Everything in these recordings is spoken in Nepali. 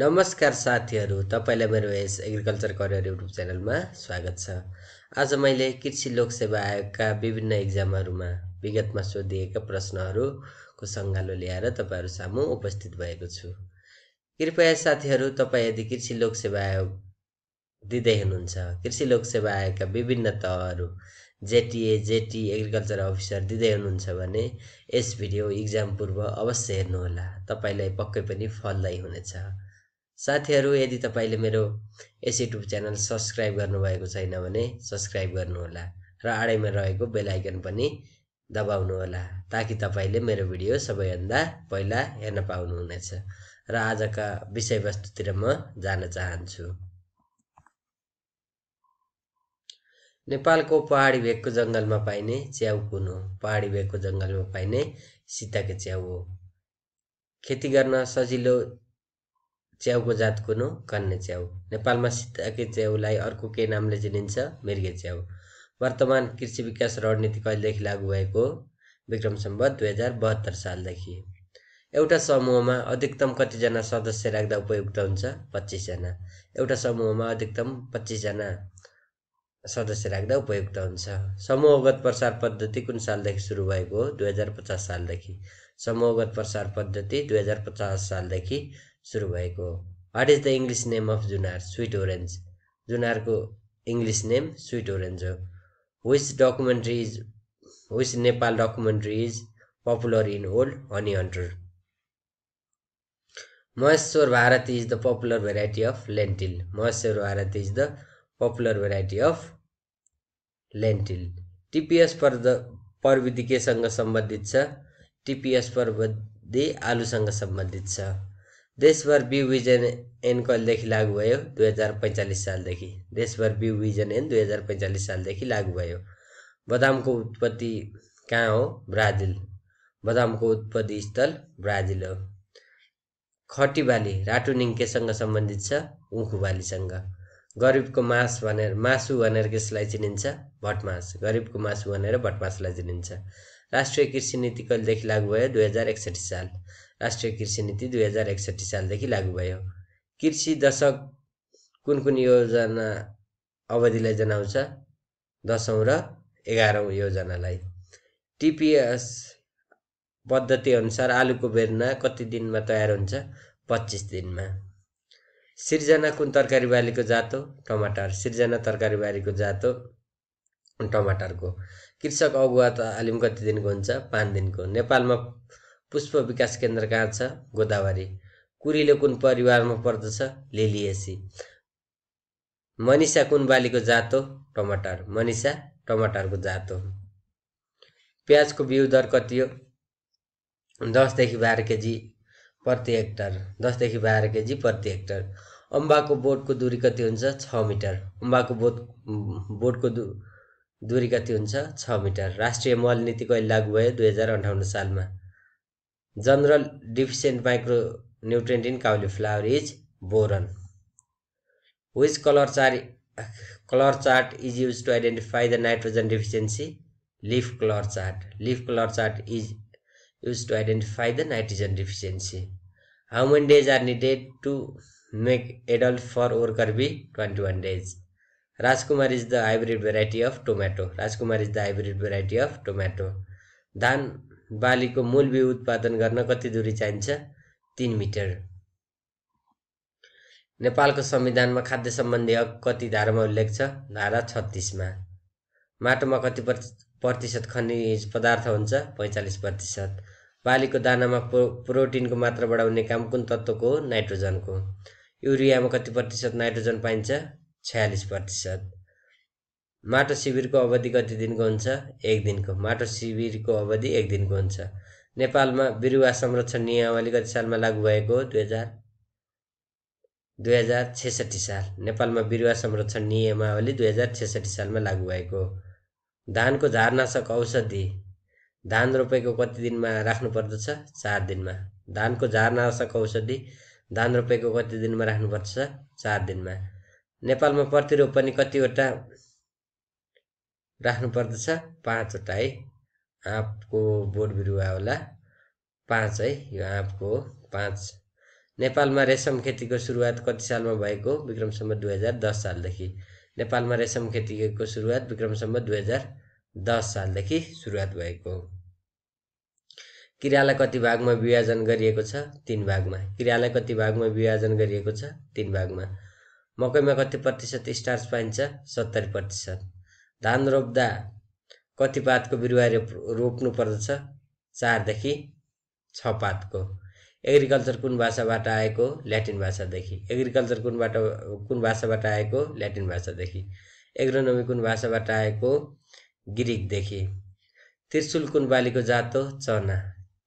नमस्कार साथीहरू तपाईँलाई मेरो यस एग्रिकल्चर करियर युट्युब च्यानलमा स्वागत छ आज मैले कृषि लोकसेवा आयोगका विभिन्न इक्जामहरूमा विगतमा सोधिएका प्रश्नहरूको सङ्गालो ल्याएर तपाईँहरू सामु उपस्थित भएको छु कृपया साथीहरू तपाईँ यदि कृषि लोकसेवा आयोग दिँदै हुनुहुन्छ कृषि लोकसेवा आयोगका विभिन्न तहहरू जेटिए जेटी एग्रिकल्चर अफिसर दिँदै हुनुहुन्छ भने यस भिडियो इक्जाम पूर्व अवश्य हेर्नुहोला तपाईँलाई पक्कै पनि फलदायी हुनेछ साथीहरू यदि तपाईँले मेरो यस युट्युब च्यानल सब्सक्राइब गर्नुभएको छैन भने सब्सक्राइब गर्नुहोला र आडैमा रहेको बेल आइकन पनि दबाउनुहोला ताकि तपाईँले मेरो भिडियो सबैभन्दा पहिला हेर्न पाउनुहुनेछ र आजका विषयवस्तुतिर म जान चाहन्छु नेपालको पहाडी भेगको जङ्गलमा पाइने च्याउ कुन हो पहाडी भेगको जङ्गलमा पाइने सीताको च्याउ हो खेती गर्न सजिलो च्याउको जात कुनो कन्ने च्याउ नेपालमा सिताके च्याउलाई अर्को के नामले चिनिन्छ मिर्गे च्याउ वर्तमान कृषि विकास रणनीति कहिलेदेखि लागू भएको विक्रम सम्बत दुई हजार बहत्तर सालदेखि एउटा समूहमा अधिकतम कतिजना सदस्य राख्दा उपयुक्त हुन्छ पच्चिसजना एउटा समूहमा अधिकतम पच्चिसजना सदस्य राख्दा उपयुक्त हुन्छ समूहगत प्रसार पद्धति कुन सालदेखि सुरु भएको हो दुई हजार पचास सालदेखि समूहगत प्रसार पद्धति दुई हजार पचास सालदेखि सुरु भएको what is the English name of junar sweet orange जुनारको इङ्ग्लिस नेम स्विट ओरेन्ज हो which documentary is which Nepal documentary is popular in old honey hunter Maheshwar Bharati is the popular variety of lentil Maheshwar Bharati is the popular variety of lentil TPS the प्रविधि केसँग सम्बन्धित छ टिपिएस प्रविधि आलुसँग सम्बन्धित छ देशभर बिउ एन ऐनको ऐनदेखि लागू भयो दुई हजार पैँचालिस सालदेखि देशभर बिउ एन एन दुई हजार पैँचालिस सालदेखि लागू भयो बदामको उत्पत्ति कहाँ हो ब्राजिल बदामको उत्पत्ति स्थल ब्राजिल हो खटी बाली निङ्केसँग सम्बन्धित छ उखु बालीसँग गरिबको मास भनेर मासु भनेर कसलाई चिनिन्छ भटमास गरिबको मासु भनेर भटमासलाई चिनिन्छ राष्ट्रिय कृषि नीति कहिलेदेखि लागू भयो दुई हजार एकसठी साल राष्ट्रिय कृषि नीति दुई हजार एकसट्ठी सालदेखि लागू भयो कृषि दशक कुन कुन योजना अवधिलाई जनाउँछ दसौँ र एघारौँ योजनालाई टिपिएस पद्धतिअनुसार आलुको बेर्ना कति दिनमा तयार हुन्छ पच्चिस दिनमा सिर्जना कुन तरकारी बालीको जात हो टमाटर सिर्जना तरकारी बालीको जात हो टमाटरको कृषक अगुवा त आलिम कति दिनको हुन्छ पाँच दिनको नेपालमा पुष्प विकास केन्द्र कहाँ छ गोदावरी कुरीले कुन परिवारमा पर्दछ लेलिएसी मनिषा कुन बालीको जात हो टमाटर मनिषा टमाटरको जात हो प्याजको बिउ दर कति हो दसदेखि बाह्र केजी प्रति हेक्टर दसदेखि बाह्र केजी प्रति हेक्टर अम्बाको बोटको दुरी कति हुन्छ छ मिटर अम्बाको बोट बोटको दु दूरी कति हुन्छ छ मिटर राष्ट्रिय मल नीति कहिले लागू भयो दुई हजार अन्ठाउन्न सालमा general deficient micronutrient in cauliflower is boron which color chart color chart is used to identify the nitrogen deficiency leaf color chart leaf color chart is used to identify the nitrogen deficiency how many days are needed to make adult for worker bee 21 days rajkumar is the hybrid variety of tomato rajkumar is the hybrid variety of tomato Then. बालीको मूल बिउ उत्पादन गर्न कति दूरी चाहिन्छ तिन मिटर नेपालको संविधानमा खाद्य सम्बन्धी हक कति धारामा उल्लेख छ धारा छत्तिसमा माटोमा कति प्रतिशत खनिज पदार्थ हुन्छ पैँचालिस प्रतिशत बालीको दानामा प्रो प्रोटिनको मात्रा बढाउने काम कुन तत्त्वको हो नाइट्रोजनको युरियामा कति प्रतिशत नाइट्रोजन पाइन्छ छयालिस प्रतिशत माटो शिविरको अवधि कति दिनको हुन्छ एक दिनको माटो शिविरको अवधि एक दिनको हुन्छ नेपालमा बिरुवा संरक्षण नियमावली कति सालमा लागू भएको हो दुई हजार दुई हजार छेसठी साल नेपालमा बिरुवा संरक्षण नियमावली दुई हजार छेसठी सालमा लागू भएको धानको झारनाशक औषधि धान रोपेको कति दिनमा राख्नुपर्दछ चार दिनमा धानको झारनाशक औषधि धान रोपेको कति दिनमा राख्नुपर्दछ चार दिनमा नेपालमा प्रतिरोप पनि कतिवटा राख्नुपर्दछ पाँचवटा है आँपको बोट बिरुवा होला पाँच है यो आँपको पाँच नेपालमा रेशम खेतीको सुरुवात कति सालमा भएको विक्रमसम्म दुई हजार दस सालदेखि नेपालमा रेशम खेतीको सुरुवात विक्रमसम्म दुई हजार दस सालदेखि सुरुवात भएको हो किरालाई कति भागमा विभाजन गरिएको छ तिन भागमा किरालाई कति भागमा विभाजन गरिएको छ तिन भागमा मकैमा कति प्रतिशत स्टार्च पाइन्छ सत्तरी प्रतिशत धान रोप्दा कति पातको बिरुवा रोप रोप्नु पर्दछ चारदेखि छ पातको एग्रिकल्चर कुन भाषाबाट आएको ल्याटिन भाषादेखि एग्रिकल्चर कुनबाट कुन भाषाबाट आएको ल्याटिन भाषादेखि एग्रोनोमी कुन भाषाबाट आएको ग्रिकदेखि त्रिशुल कुन बालीको जात हो चना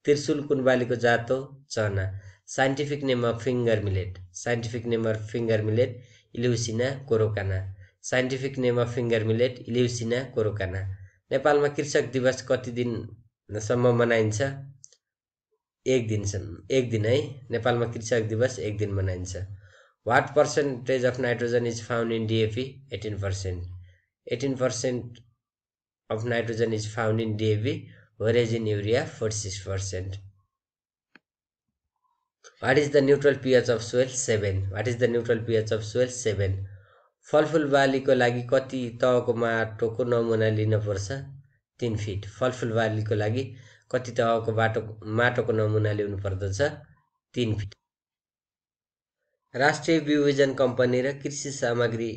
त्रिशुल कुन बालीको जात हो चना scientific name of finger millet scientific name of finger millet eleusine coracana scientific name of finger millet eleusine coracana नेपालमा कृषक दिवस कति दिनसम्म मनाइन्छ एक दिनसम्म एक दिन है नेपालमा कृषक दिवस एक दिन मनाइन्छ what percentage of nitrogen is found in DAP eighteen percent eighteen percent of nitrogen is found in DAP whereas in urea forty six percent what is the neutral pH of soil seven what is the neutral pH of soil seven फलफुल बालीको लागि कति तहको माटोको नमुना लिनुपर्छ तिन फिट फलफुल बालीको लागि कति तहको बाटो माटोको नमुना ल्याउनु पर्दछ तिन फिट राष्ट्रिय विभिजन कम्पनी र कृषि सामग्री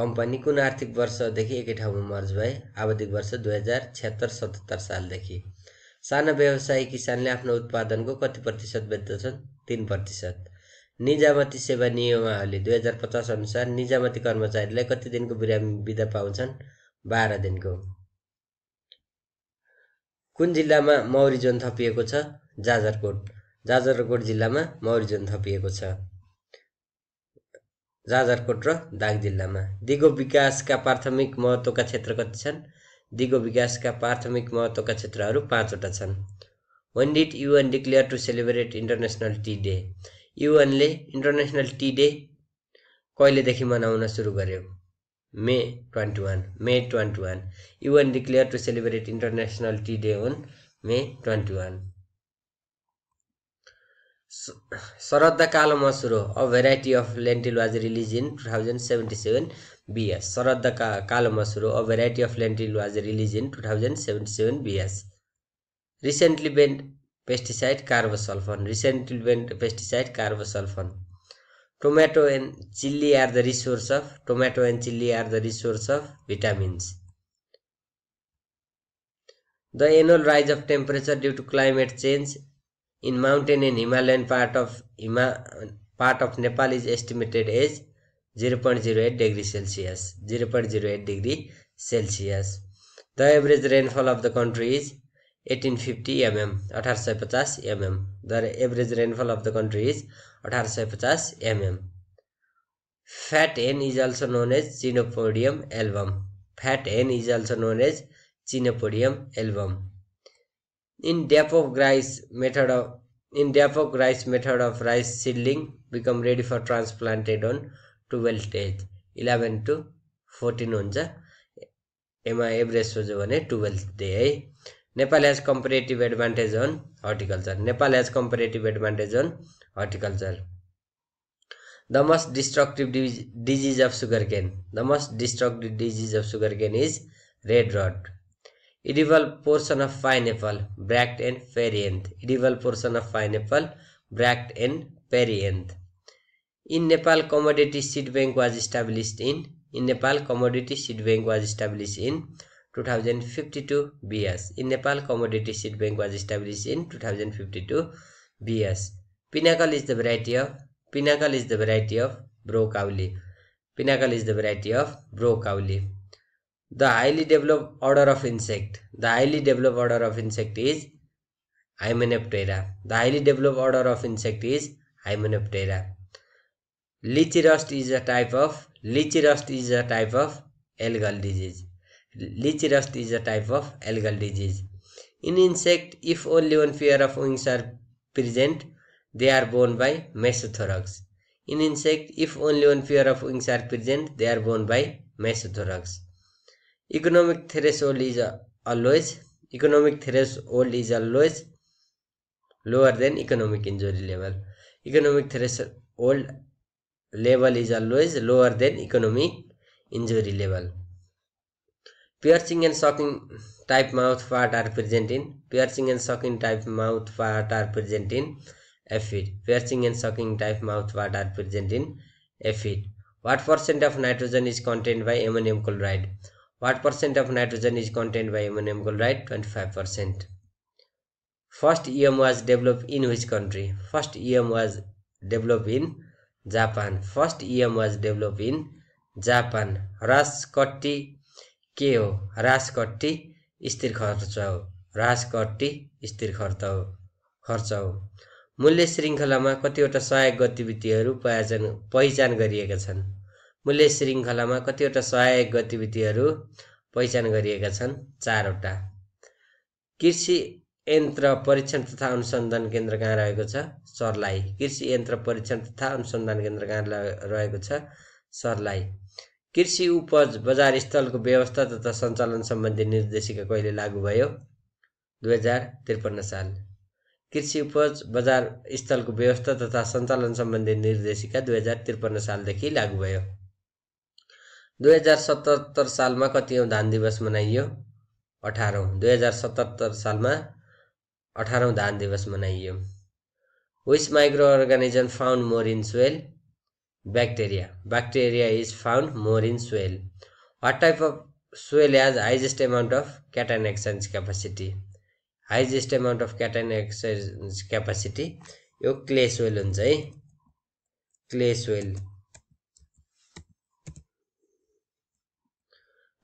कम्पनी कुन आर्थिक वर्षदेखि एकै ठाउँमा मर्ज भए आवधिक वर्ष दुई हजार छत्तर सतहत्तर सालदेखि साना व्यवसायी किसानले आफ्नो उत्पादनको कति प्रतिशत बेच्दछन् तिन प्रतिशत निजामती सेवा नियमावली दुई हजार पचास अनुसार निजामती कर्मचारीलाई कति दिनको बिराम बिदा पाउँछन् बाह्र दिनको कुन जिल्लामा मौरी जोन थपिएको छ जाजरकोट जाजरकोट जिल्लामा मौरी जोन थपिएको छ जाजरकोट र दाग जिल्लामा दिगो विकासका प्राथमिक महत्त्वका क्षेत्र कति छन् दिगो विकासका प्राथमिक महत्त्वका क्षेत्रहरू पाँचवटा छन् when did UN declare to celebrate international tea day युएनले इन्टरनेसनल टी डे कहिलेदेखि मनाउन सुरु गर्यो May twenty one May twenty one UN declare to celebrate international tea day on May twenty one Kalo Masuro a variety of lentil was release in two thousand seventy seven BS शरद्का Kal Masuro a variety of lentil was release in two thousand seventy seven BS recently banned pesticide carbosulfan recent event pesticide carbosulfan tomato and chili are the resource of tomato and chili are the resource of vitamins the annual rise of temperature due to climate change in mountain and himalayan part of Hima part of nepal is estimated as 0.08 degree celsius 0.08 degree celsius the average rainfall of the country is eighteen fifty mm अठार सय पचास mm the average rainfall of the country is अठार सय पचास mm fat hen is also known as chenopodium album fat hen is also known as chenopodium album in dapog rice method of in dapog rice method of rice सिल्डिङ become ready for transplanted on twelve as eleven to fourteen हुन्छ एमा एभरेज सोच्यो भने टुवेल्भ डे है Nepal has comparative advantage on horticulture. Nepal has comparative advantage on horticulture. The most destructive disease of sugarcane. The most destructive disease of sugarcane is red rot. It involves portion of pineapple, bract and perianth. It involves portion of pineapple, bract and perianth. In Nepal, commodity seed bank was established in. In Nepal, commodity seed bank was established in 2052 BS. In Nepal, commodity seed bank was established in 2052 BS. Pinnacle is the variety of Pinnacle is the variety of broccoli. Pinnacle is the variety of broccoli. The highly developed order of insect. The highly developed order of insect is Hymenoptera. The highly developed order of insect is Hymenoptera. Leachy rust is a type of leachy rust is a type of algal disease. Leech rust is a type of algal disease. In insect, if only one pair of wings are present, they are borne by mesothorax. In insect, if only one pair of wings are present, they are borne by mesothorax. Economic threshold is always economic threshold is always lower than economic injury level. Economic threshold level is always lower than economic injury level piercing and sucking type mouth part are present in piercing and sucking type mouth part are present in aphid piercing and sucking type mouth part are present in aphid what percent of nitrogen is contained by ammonium chloride what percent of nitrogen is contained by ammonium chloride 25 percent first em was developed in which country first em was developed in japan first em was developed in japan raskoti के हो कट्टी स्थिर खर्च हो कट्टी स्थिर खर्च हो खर्च हो मूल्य श्रृङ्खलामा कतिवटा सहायक गतिविधिहरू पहिचान पहिचान गरिएका छन् मूल्य श्रृङ्खलामा कतिवटा सहायक गतिविधिहरू पहिचान गरिएका छन् चारवटा कृषि यन्त्र परीक्षण तथा अनुसन्धान केन्द्र कहाँ रहेको छ सर्लाई कृषि यन्त्र परीक्षण तथा अनुसन्धान केन्द्र कहाँ रहेको छ सर्लाई कृषि उपज बजार स्थलको व्यवस्था तथा सञ्चालन सम्बन्धी निर्देशिका कहिले लागू भयो दुई हजार त्रिपन्न साल कृषि उपज बजार स्थलको व्यवस्था तथा सञ्चालन सम्बन्धी निर्देशिका दुई हजार त्रिपन्न सालदेखि लागू भयो दुई हजार सतहत्तर सालमा कतिौँ धान दिवस मनाइयो अठारौँ दुई हजार सतहत्तर सालमा अठारौँ धान दिवस मनाइयो which micro organism found more in Bacteria. Bacteria is found more in soil. What type of soil has highest amount of cation exchange capacity? highest amount of cation exchange capacity यो क्ले सोइल हुन्छ है क्ले सोइल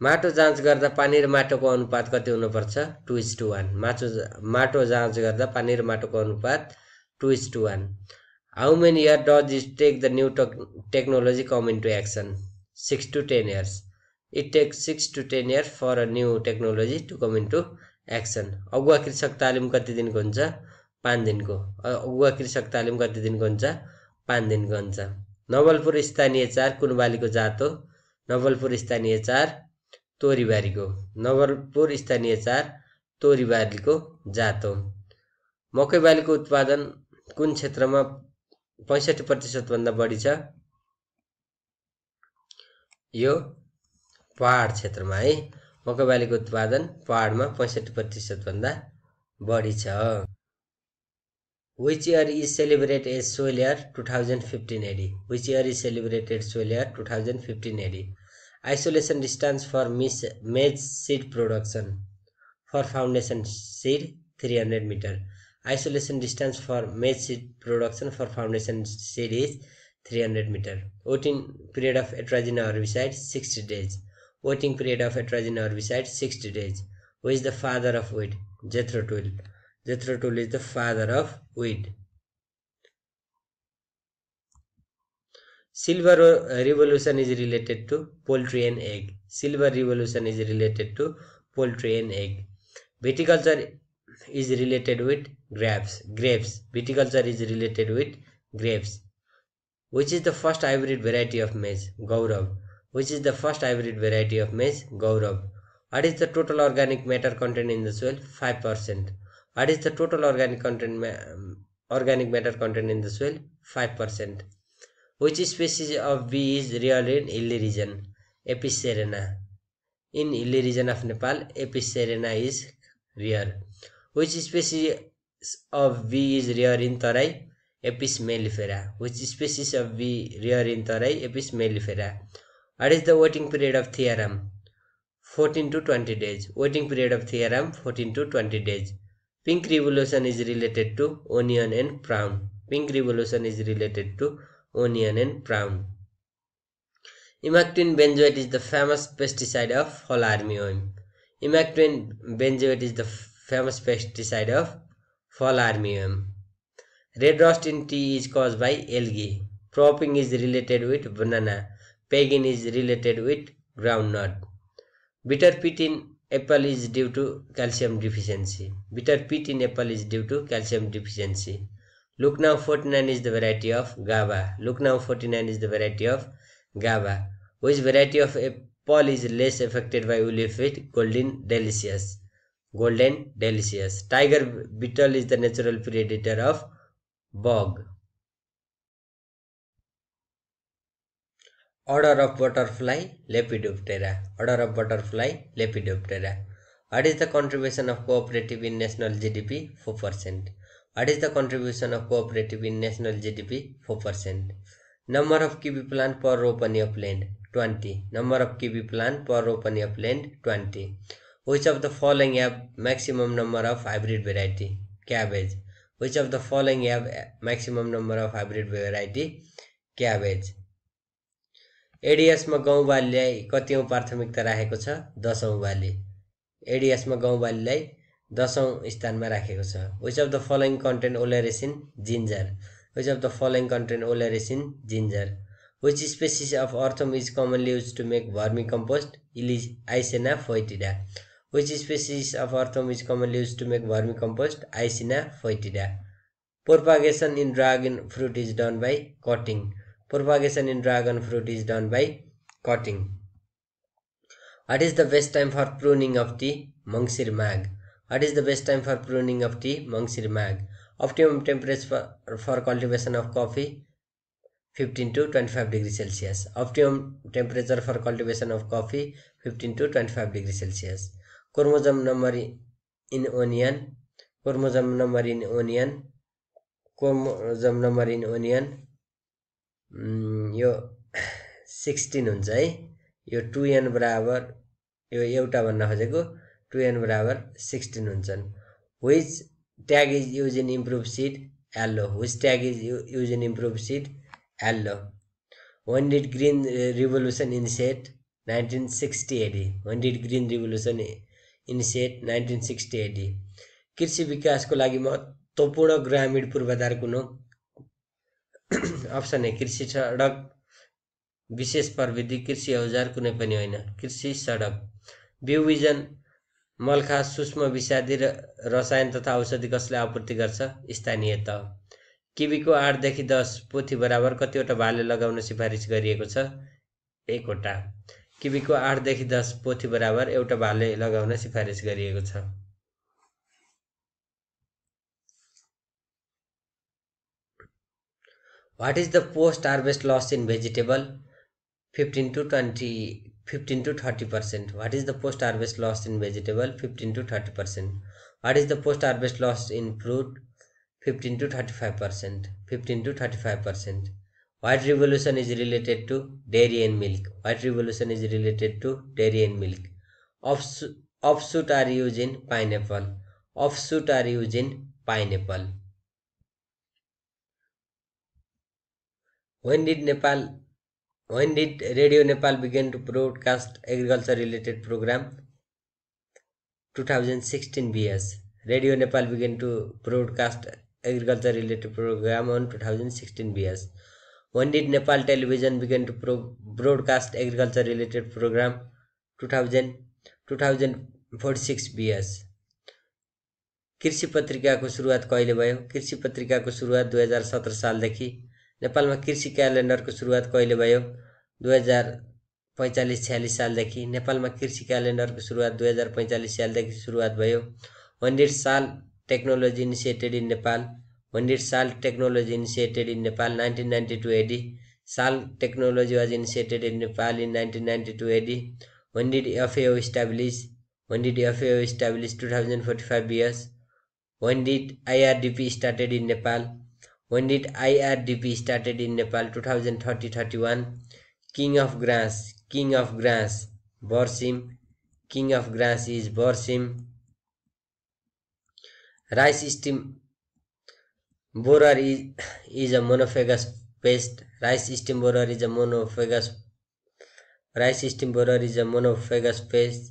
माटो जाँच गर्दा पानी र माटोको अनुपात कति हुनुपर्छ टु इज टू वान माटो माटो जाँच गर्दा पानी र माटोको अनुपात two is to one how many years does it take technology come in to action six to ten years it take six to ten years for a new technology to come in to action अगुवा कृषक तालिम कति दिनको हुन्छ पाँच दिनको अगुवा कृषक तालिम कति दिनको हुन्छ पाँच दिनको हुन्छ नवलपुर स्थानीय चार कुन बालीको जात हो नवलपुर स्थानीय चार तोरीबारीको नवलपुर स्थानीय चार तोरीबारीको जात हो मकै बालीको उत्पादन कुन क्षेत्रमा पैँसठी प्रतिशतभन्दा बढी छ यो पहाड क्षेत्रमा है मकैबालीको उत्पादन पहाडमा पैँसठी प्रतिशतभन्दा बढी छ which year is celebrate as soil year two thousand fifteen AD which year is celebrated soil year two thousand fifteen AD isolation distance for miss maize seed production for foundation seed three hundred metre Isolation distance for maize seed production for foundation seed is 300 meter. Waiting period of atrazine herbicide 60 days. Waiting period of atrazine herbicide 60 days. Who is the father of weed? Jethro Tull. Jethro Tull is the father of weed. Silver uh, revolution is related to poultry and egg. Silver revolution is related to poultry and egg. Viticulture is related with grapes. Grapes. Viticulture is related with grapes. Which is the first hybrid variety of maize? Gaurav. Which is the first hybrid variety of maize? Gaurav. What is the total organic matter content in the soil? 5%. What is the total organic content ma um, organic matter content in the soil? 5%. Which species of bee is real in Illy region? Epicerena. In Illy region of Nepal, Epicerena is rare which species of V is rare in Thorae? Apis mellifera. Which species of V rare in Thorae? Apis mellifera. What is the waiting period of theorem? 14 to 20 days. Waiting period of theorem 14 to 20 days. Pink revolution is related to onion and prawn. Pink revolution is related to onion and prawn. Imactin benzoate is the famous pesticide of holarmium. Imactin benzoate is the famous pesticide of armyworm. Red rust in tea is caused by algae. Cropping is related with banana. Pagan is related with groundnut. Bitter pit in apple is due to calcium deficiency. Bitter pit in apple is due to calcium deficiency. Lucknow 49 is the variety of GABA. Lucknow 49 is the variety of GABA. Which variety of apple is less affected by woolly Golden delicious golden delicious. Tiger beetle is the natural predator of bog. Order of butterfly Lepidoptera. Order of butterfly Lepidoptera. What is the contribution of cooperative in national GDP? 4%. What is the contribution of cooperative in national GDP? 4%. Number of kiwi plant per opening of land? 20. Number of kiwi plant per opening of land? 20. Which of the following have maximum number of hybrid variety? Cabbage. Which of the following have eh, maximum number of hybrid variety? Cabbage. एडिएसमा गाउँ बालीलाई कतिौँ प्राथमिकता राखेको छ दसौँ बाली एडिएसमा गाउँ बालीलाई दसौँ स्थानमा राखेको छ which of the following content oleoresin ginger which of the following content oleoresin ginger which species of earthworm is commonly use to make vermi compost इलिज eisenia foetida Which species of earthworm is commonly used to make vermicompost? Icina foetida. Propagation in dragon fruit is done by cutting. Propagation in dragon fruit is done by cutting. What is the best time for pruning of the mangsir mag? What is the best time for pruning of the mangsir mag? Optimum temperature for, for cultivation of coffee 15 to 25 degrees Celsius. Optimum temperature for cultivation of coffee 15 to 25 degrees Celsius. Chromosome number in onion chromosome number in onion chromosome number in onion यो सिक्सटिन हुन्छ है यो टु एन बराबर यो एउटा भन्न खोजेको टु एन बराबर सिक्सटिन हुन्छन् which tag is use in improve seed yellow which tag is use in improve seed yellow when did green revolution initiate nineteen sixty eighty when did green revolution initiate nineteen sixty eighty कृषि विकासको लागि महत्त्वपूर्ण ग्रामीण पूर्वाधार कुन अप्सन ए कृषि सडक विशेष प्रविधि कृषि औजार कुनै पनि होइन कृषि सडक बिउविजन मल्खा मलखा सूक्ष्म विषादी र रसायन तथा औषधि कसले आपूर्ति गर्छ स्थानीय तह किबीको आठदेखि दस पोथी बराबर कतिवटा भाले लगाउन सिफारिस गरिएको छ एकवटा किबीको आठदेखि दस पोथी बराबर एउटा भाले लगाउन सिफारिस गरिएको छ what is the post harvest loss in vegetable fifteen to twenty fifteen to thirty percent what is the post harvest loss in vegetable fifteen to thirty percent what is the post harvest loss in fruit fifteen to thirty five percent fifteen to thirty five percent White revolution is related to dairy and milk. White revolution is related to dairy and milk. Offshoot, offshoot are used in pineapple. Offshoot are used in pineapple. When did Nepal when did Radio Nepal begin to broadcast agriculture related program? 2016 BS. Radio Nepal began to broadcast agriculture related program on 2016 BS. Nepal television to pro broadcast agriculture related programme two thousand two thousand forty six BS कृषि पत्रिकाको सुरुवात कहिले भयो कृषि पत्रिकाको सुरुवात दुई हजार सत्र सालदेखि नेपालमा कृषि क्यालेन्डरको सुरुवात कहिले भयो दुई हजार पैँचालिस छ्यालिस सालदेखि नेपालमा कृषि क्यालेन्डरको सुरुवात दुई हजार पैँचालिस सालदेखि सुरुवात भयो हन्ड्रेड साल technology initiated in Nepal Pandit Salt technology initiated in Nepal 1992 AD. Salt technology was initiated in Nepal in 1992 AD. When did FAO establish? When did FAO establish 2045 years? When did IRDP started in Nepal? When did IRDP started in Nepal 2030-31? King of Grass, King of Grass, Borsim, King of Grass is Borsim. Rice steam Borer is, is a monophagous pest. Rice system borer is a monophagous rice system borer is a monophagous pest.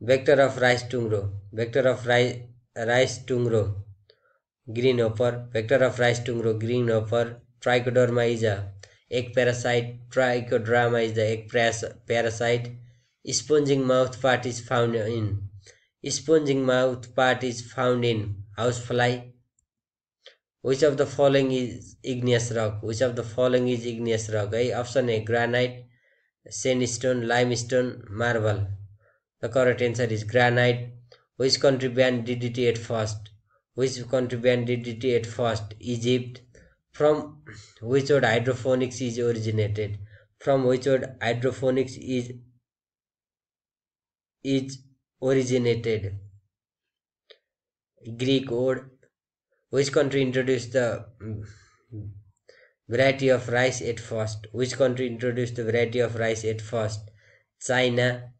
Vector of rice tungro. Vector of rice rice tungro. Green hopper. Vector of rice tungro. Green hopper. Trichoderma is a egg parasite. Trichoderma is the egg parasite. Sponging mouth part is found in. Sponging mouth part is found in housefly which of the following is igneous rock which of the following is igneous rock a option a granite sandstone limestone marble the correct answer is granite which country banned ddt at first which country banned ddt at first egypt from which word hydroponics is originated from which word hydroponics is is originated greek word which country introduced the mm, variety of rice at first? Which country introduced the variety of rice at first? China.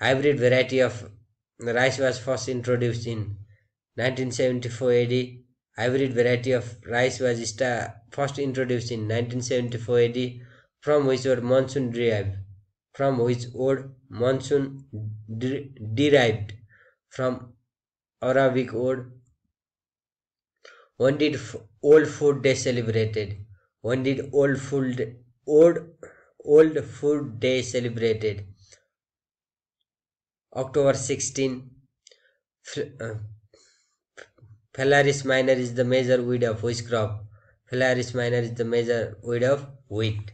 Hybrid variety of rice was first introduced in 1974 AD. Hybrid variety of rice was first introduced in 1974 AD, from which word monsoon derived. From which word monsoon derived? From Arabic word when did old food day celebrated? When did old food old old food day celebrated? October 16. Uh, Phalaris minor is the major weed of which crop? Phalaris minor is the major weed of wheat.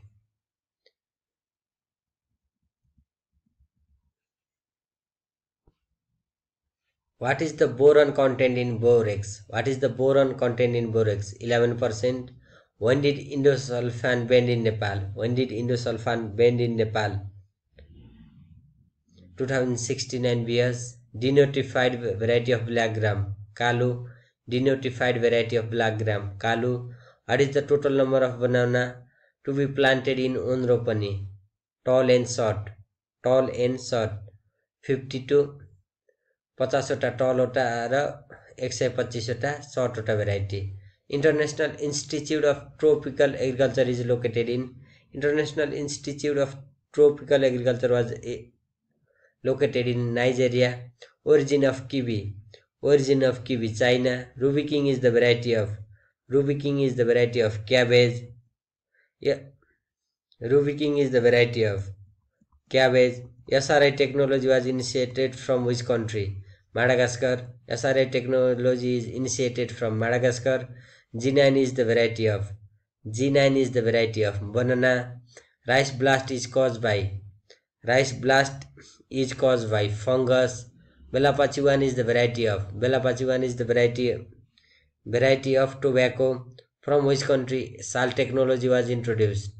What is the boron content in borax? What is the boron content in borax? 11%. When did Indosulfan bend in Nepal? When did Indosulfan bend in Nepal? 2069 BS. Denotified variety of black gram. Kalu. Denotified variety of black gram. Kalu. What is the total number of banana to be planted in Onropani? Tall and short. Tall and short. 52. पचासवटा टलवटा र एक सौ पच्चीसवटा सर्टवटा variety international institute of tropical agriculture is located in international institute of tropical agriculture was located in Nigeria origin of kiwi origin of kiwi China Ruby King is the variety of Ruby King is the variety of cabbage Ruby King is the variety of cabbage SRI technology was initiated from which country Madagascar. SRA technology is initiated from Madagascar. G9 is the variety of G9 is the variety of banana. Rice blast is caused by rice blast is caused by fungus. Bella is the variety of Bella is the variety variety of tobacco from which country salt technology was introduced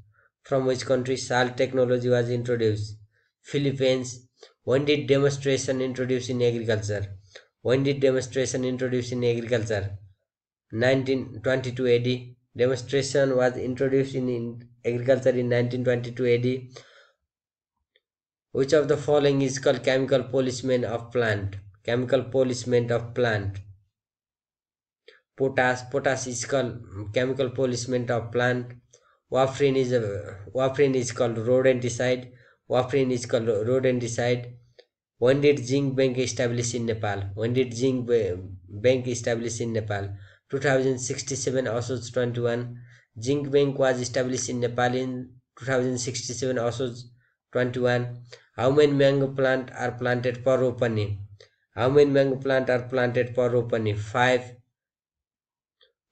from which country salt technology was introduced philippines when did demonstration introduced in agriculture? When did demonstration introduced in agriculture? 1922 AD. Demonstration was introduced in, in agriculture in 1922 AD. Which of the following is called chemical polishment of plant? Chemical polishment of plant. Potash. Potash is called chemical polishment of plant. Warfarin is a, warfarin is called rodenticide. Warfarin is call rodenticide when did Zinc Bank establish in Nepal? When did Zinc Bank establish in Nepal? 2067 Asos 21. Zinc Bank was established in Nepal in 2067 Asos 21. How many mango plant are planted per opening? How many mango plant are planted per opening? 5.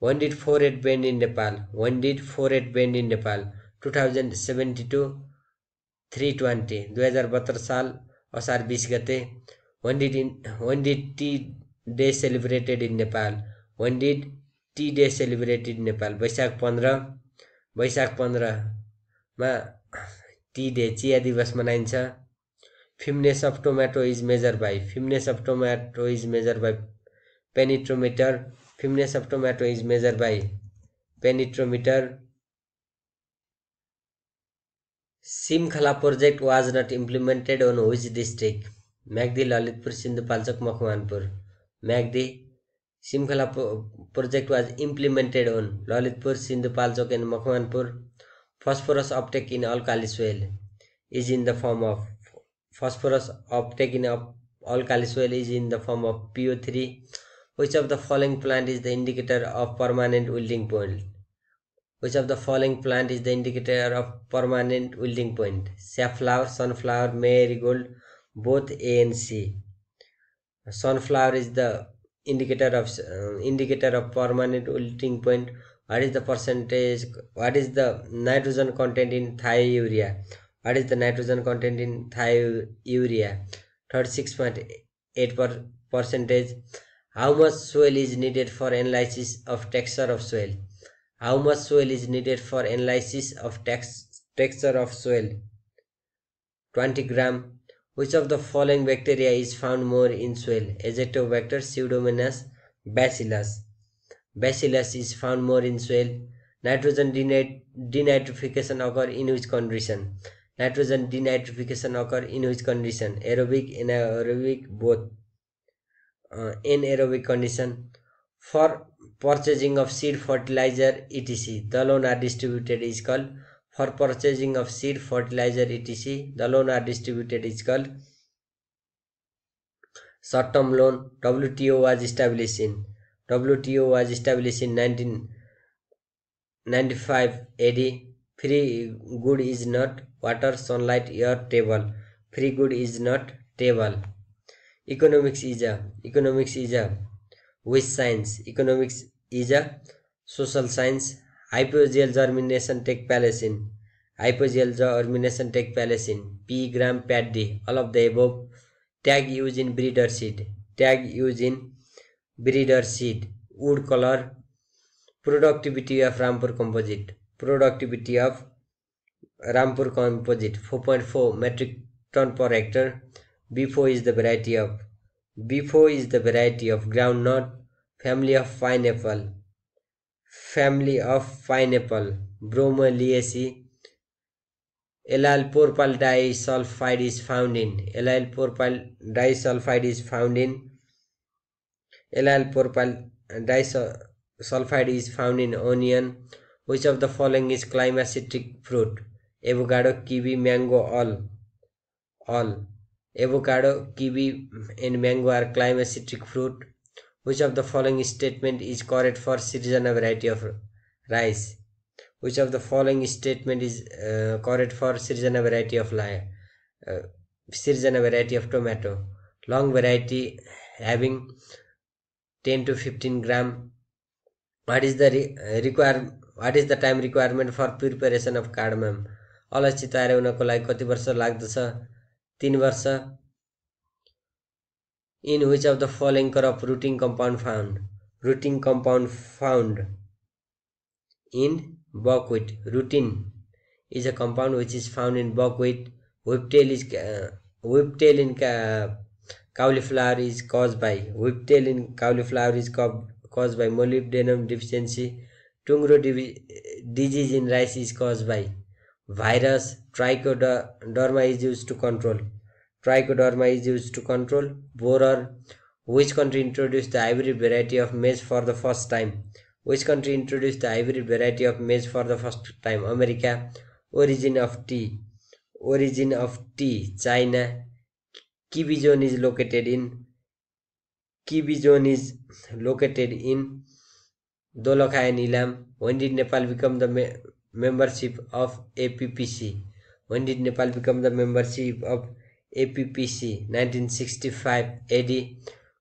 When did 4 bend in Nepal? When did 4 bend in Nepal? 2072 three twenty दुई हजार बहत्तर साल असार बिस गते when did in when did tea day celebrated in Nepal when did tea day celebrated Nepal वैशाख पन्ध्र वैशाख पन्ध्रमा टी डे चिया दिवस मनाइन्छ firmness of tomato is measure by firmness of tomato is measure by penetrometer firmness of tomato is measure by penetrometer Simkhala project was not implemented on which district? Magdi, Lalitpur, Sindhupalchak, Makhwanpur. Magdi, Simkhala project was implemented on Lalitpur, Sindhupalchak and Makhwanpur. Phosphorus uptake in alkali soil is in the form of phosphorus uptake in alkali soil is in the form of PO3. Which of the following plant is the indicator of permanent wilting point? Which of the following plant is the indicator of permanent wilting point? Safflower, sunflower, marigold, both A and C. Sunflower is the indicator of uh, indicator of permanent wilting point. What is the percentage? What is the nitrogen content in urea? What is the nitrogen content in urea? Thirty-six point eight per percentage. How much soil is needed for analysis of texture of soil? How much soil is needed for analysis of text, texture of soil? 20 gram. Which of the following bacteria is found more in soil? Azotobacter, Pseudomonas, Bacillus. Bacillus is found more in soil. Nitrogen denitrification occur in which condition? Nitrogen denitrification occur in which condition? Aerobic, anaerobic, both. Uh, anaerobic condition. For purchasing of seed fertilizer etc the loan are distributed is called for purchasing of seed fertilizer etc the loan are distributed is called short term loan WTO was established in WTO was established in 1995 AD free good is not water sunlight air table free good is not table economics is a economics is a which science economics is a social science hypogeal germination take place in hypogeal germination take place in p gram pat d all of the above tag used in breeder seed tag used in breeder seed wood color productivity of rampur composite productivity of rampur composite 4.4 metric ton per hectare b4 is the variety of b4 is the variety of groundnut family of pineapple family of pineapple bromeliaceae allyl propyl disulfide is found in allyl propyl disulfide is found in allyl propyl disulfide is found in onion which of the following is climatic fruit avocado kiwi mango all all avocado kiwi and mango are climatic fruit which of the following statement is correct for citizen variety of rice? Which of the following statement is uh, correct for citizen variety of lie? Uh, citizen variety of tomato. Long variety having 10 to 15 gram. What is the re uh, require? What is the time requirement for preparation of cardamom? अलक्षित आएर उनीहरूको लागि कति वर्ष लाग्दछ in which of the following crop rooting compound found? Rooting compound found in buckwheat. Rutin is a compound which is found in buckwheat. Whiptail is uh, whiptail in uh, cauliflower is caused by whiptail in cauliflower is caused by molybdenum deficiency. Tungro disease in rice is caused by virus. Trichoderma is used to control Trichoderma is used to control. Borer, which country introduced the ivory variety of maize for the first time? Which country introduced the ivory variety of maize for the first time? America. Origin of tea. Origin of tea. China. Kiwi zone is located in. Kiwi zone is located in Dolokha and Ilam. When did Nepal become the me membership of APPC? When did Nepal become the membership of APPC 1965 AD.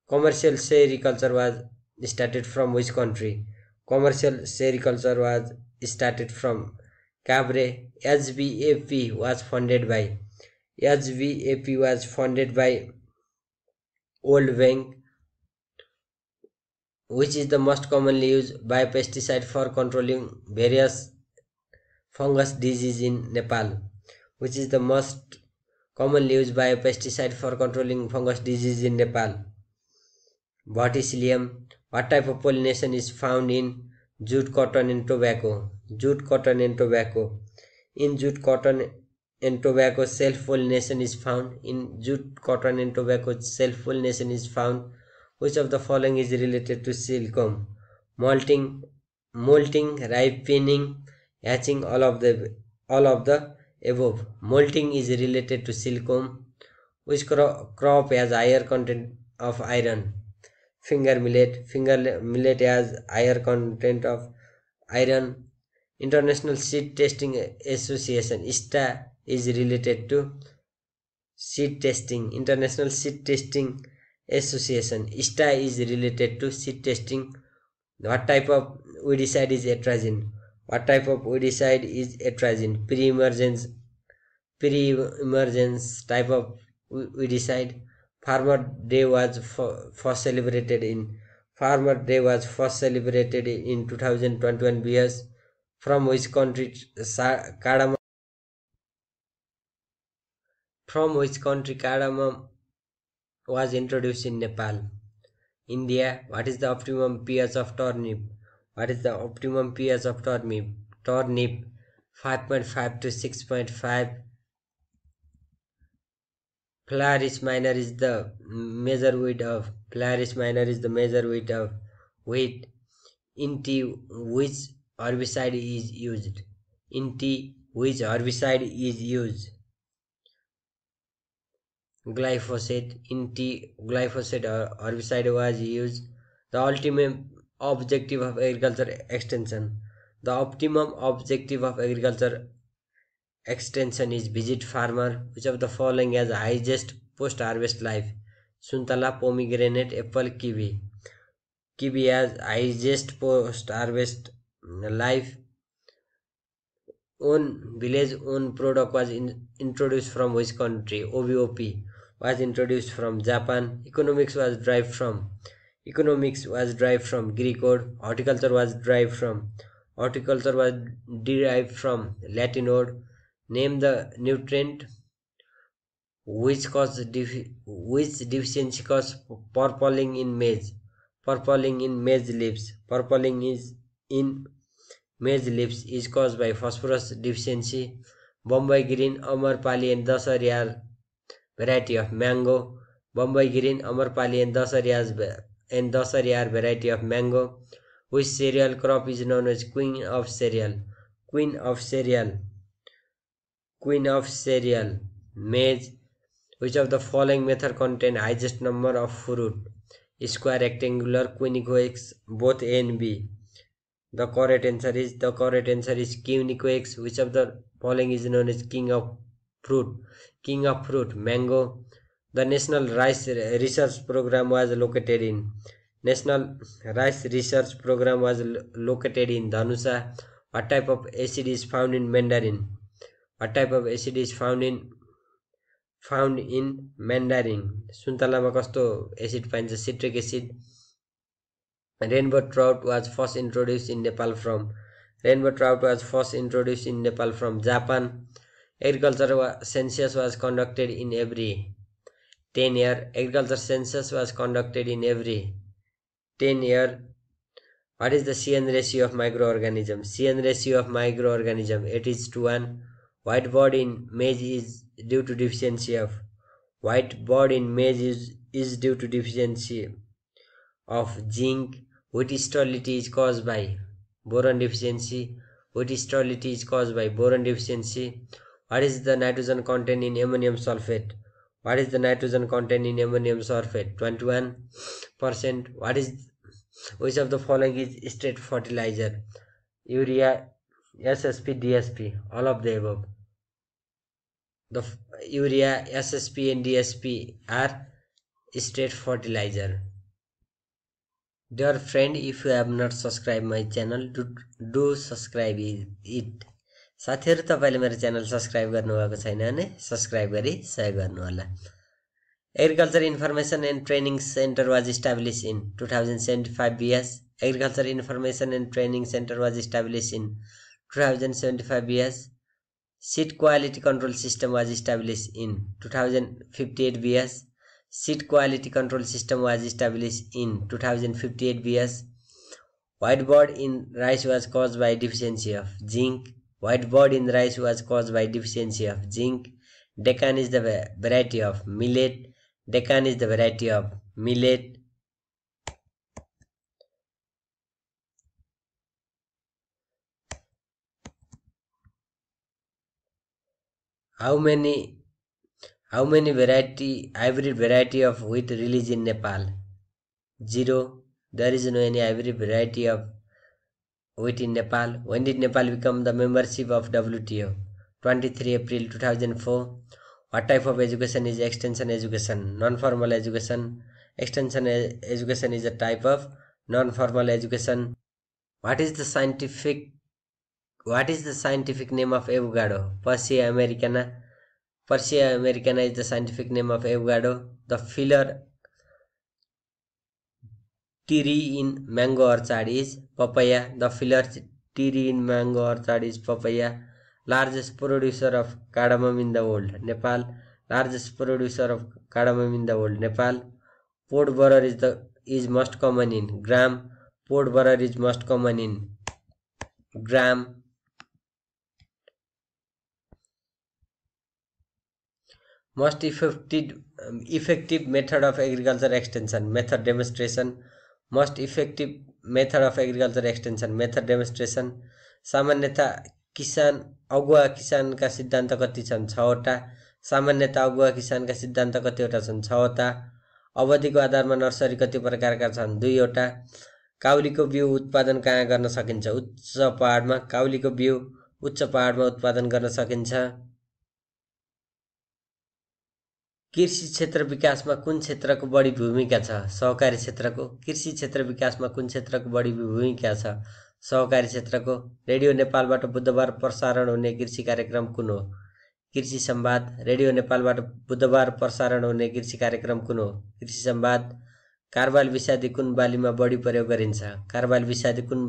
Commercial sericulture was started from which country? Commercial sericulture was started from Cabre. SVAP was funded by SVAP was funded by Old Bank which is the most commonly used biopesticide for controlling various fungus disease in Nepal which is the most commonly used biopesticide for controlling fungus disease in Nepal. Verticillium. What type of pollination is found in jute cotton and tobacco? Jute cotton and tobacco. In jute cotton and tobacco self pollination is found. In jute cotton and tobacco self pollination is found. Which of the following is related to silkworm? Molting, molting, ripening, hatching. All of the all of the above. Molting is related to silkworm, which cro crop has higher content of iron. Finger millet, finger millet has higher content of iron. International Seed Testing Association ISTA is related to seed testing. International Seed Testing Association ISTA is related to seed testing. What type of weedicide is atrazine? What type of oedicide is atrazine? Pre-emergence, pre-emergence type of oedicide. Farmer Day was first celebrated in Farmer Day was first celebrated in 2021 BS from which country cardamom from which country cardamom was introduced in Nepal. India, what is the optimum pH of turnip? what is the optimum pH of tornip? Tornip 5.5 to 6.5. Polaris minor is the major weight of Polaris minor is the major weight of weight. Inti which herbicide is used? Inti which herbicide is used? Glyphosate. Inti glyphosate uh, herbicide was used. The ultimate objective of agriculture extension the optimum objective of agriculture extension is visit farmer which of the following has highest post harvest life suntala pomegranate apple kiwi kiwi has highest post harvest life own village own product was in, introduced from which country ovop was introduced from japan economics was derived from economics was derived from greek word horticulture was derived from horticulture was derived from latin word name the nutrient which cause which deficiency cause purpling in maize purpling in maize leaves purpling is in maize leaves is caused by phosphorus deficiency bombay green amarpali and dasari are variety of mango bombay green amarpali and dasari as and dasari are variety of mango. Which cereal crop is known as queen of cereal? Queen of cereal. Queen of cereal. Maize. Which of the following method contain highest number of fruit? Square, rectangular, quiniquex, both A and B. The correct answer is the correct answer is quiniquex. Which of the following is known as king of fruit? King of fruit, mango the national rice research program was located in national rice research program was located in dhanusa what type of acid is found in mandarin what type of acid is found in found in mandarin suntala ma kasto acid a citric acid rainbow trout was first introduced in nepal from rainbow trout was first introduced in nepal from japan agriculture census was conducted in every 10 year agriculture census was conducted in every 10 year what is the cn ratio of microorganism cn ratio of microorganism It is to 1 white board in maize is due to deficiency of white board in maize is, is due to deficiency of zinc wheat sterility is caused by boron deficiency wheat sterility is caused by boron deficiency what is the nitrogen content in ammonium sulfate what is the nitrogen content in ammonium sulfate 21 percent what is which of the following is straight fertilizer urea ssp dsp all of the above the urea ssp and dsp are straight fertilizer dear friend if you have not subscribed my channel do, do subscribe it साथीहरू तपाईँले मेरो च्यानल सब्सक्राइब गर्नुभएको छैन भने सब्सक्राइब गरी सहयोग गर्नुहोला agriculture information and training centre was establish in two thousand seventy five BS agriculture information and training centre was establish in two thousand seventy five BS seed quality control system was establish in two thousand fifty eight BS seed quality control system was establish in two thousand fifty eight BS white bud in rice was cause by deficiency of zinc White board in rice was caused by deficiency of zinc. Deccan is the variety of millet. Deccan is the variety of millet. How many how many variety hybrid variety of wheat released in Nepal? Zero. There is no any hybrid variety of wit in Nepal. When did Nepal become the membership of WTO? 23 April 2004. What type of education is extension education? Non-formal education. Extension education is a type of non-formal education. What is the scientific what is the scientific name of avocado? Persia americana. Persia americana is the scientific name of avocado. The filler Tree in mango orchard is papaya. The first tree in mango orchard is papaya. Largest producer of cardamom in the world, Nepal. Largest producer of cardamom in the world, Nepal. Port borer is the is most common in gram. Port borer is most common in gram. Most effective method of agriculture extension method demonstration most effective method of agriculture extension method demonstration सामान्यत किसान अगुवा किसानका सिद्धान्त कति छन् छवटा सामान्यत अगुवा किसानका सिद्धान्त कतिवटा छन् छवटा अवधिको आधारमा नर्सरी कति प्रकारका छन् दुईवटा काउलीको बिउ उत्पादन कहाँ गर्न सकिन्छ उच्च पहाडमा काउलीको बिउ उच्च पहाडमा उत्पादन गर्न सकिन्छ कृषि क्षेत्र विकासमा कुन क्षेत्रको बढी भूमिका छ सहकारी क्षेत्रको कृषि क्षेत्र विकासमा कुन क्षेत्रको बढी भूमिका छ सहकारी क्षेत्रको रेडियो नेपालबाट बुधबार प्रसारण हुने कृषि कार्यक्रम कुन हो कृषि सम्वाद रेडियो नेपालबाट बुधबार प्रसारण हुने कृषि कार्यक्रम कुन हो कृषि सम्वाद कारबाल विषादी कुन बालीमा बढी प्रयोग गरिन्छ कारबाल विषादी कुन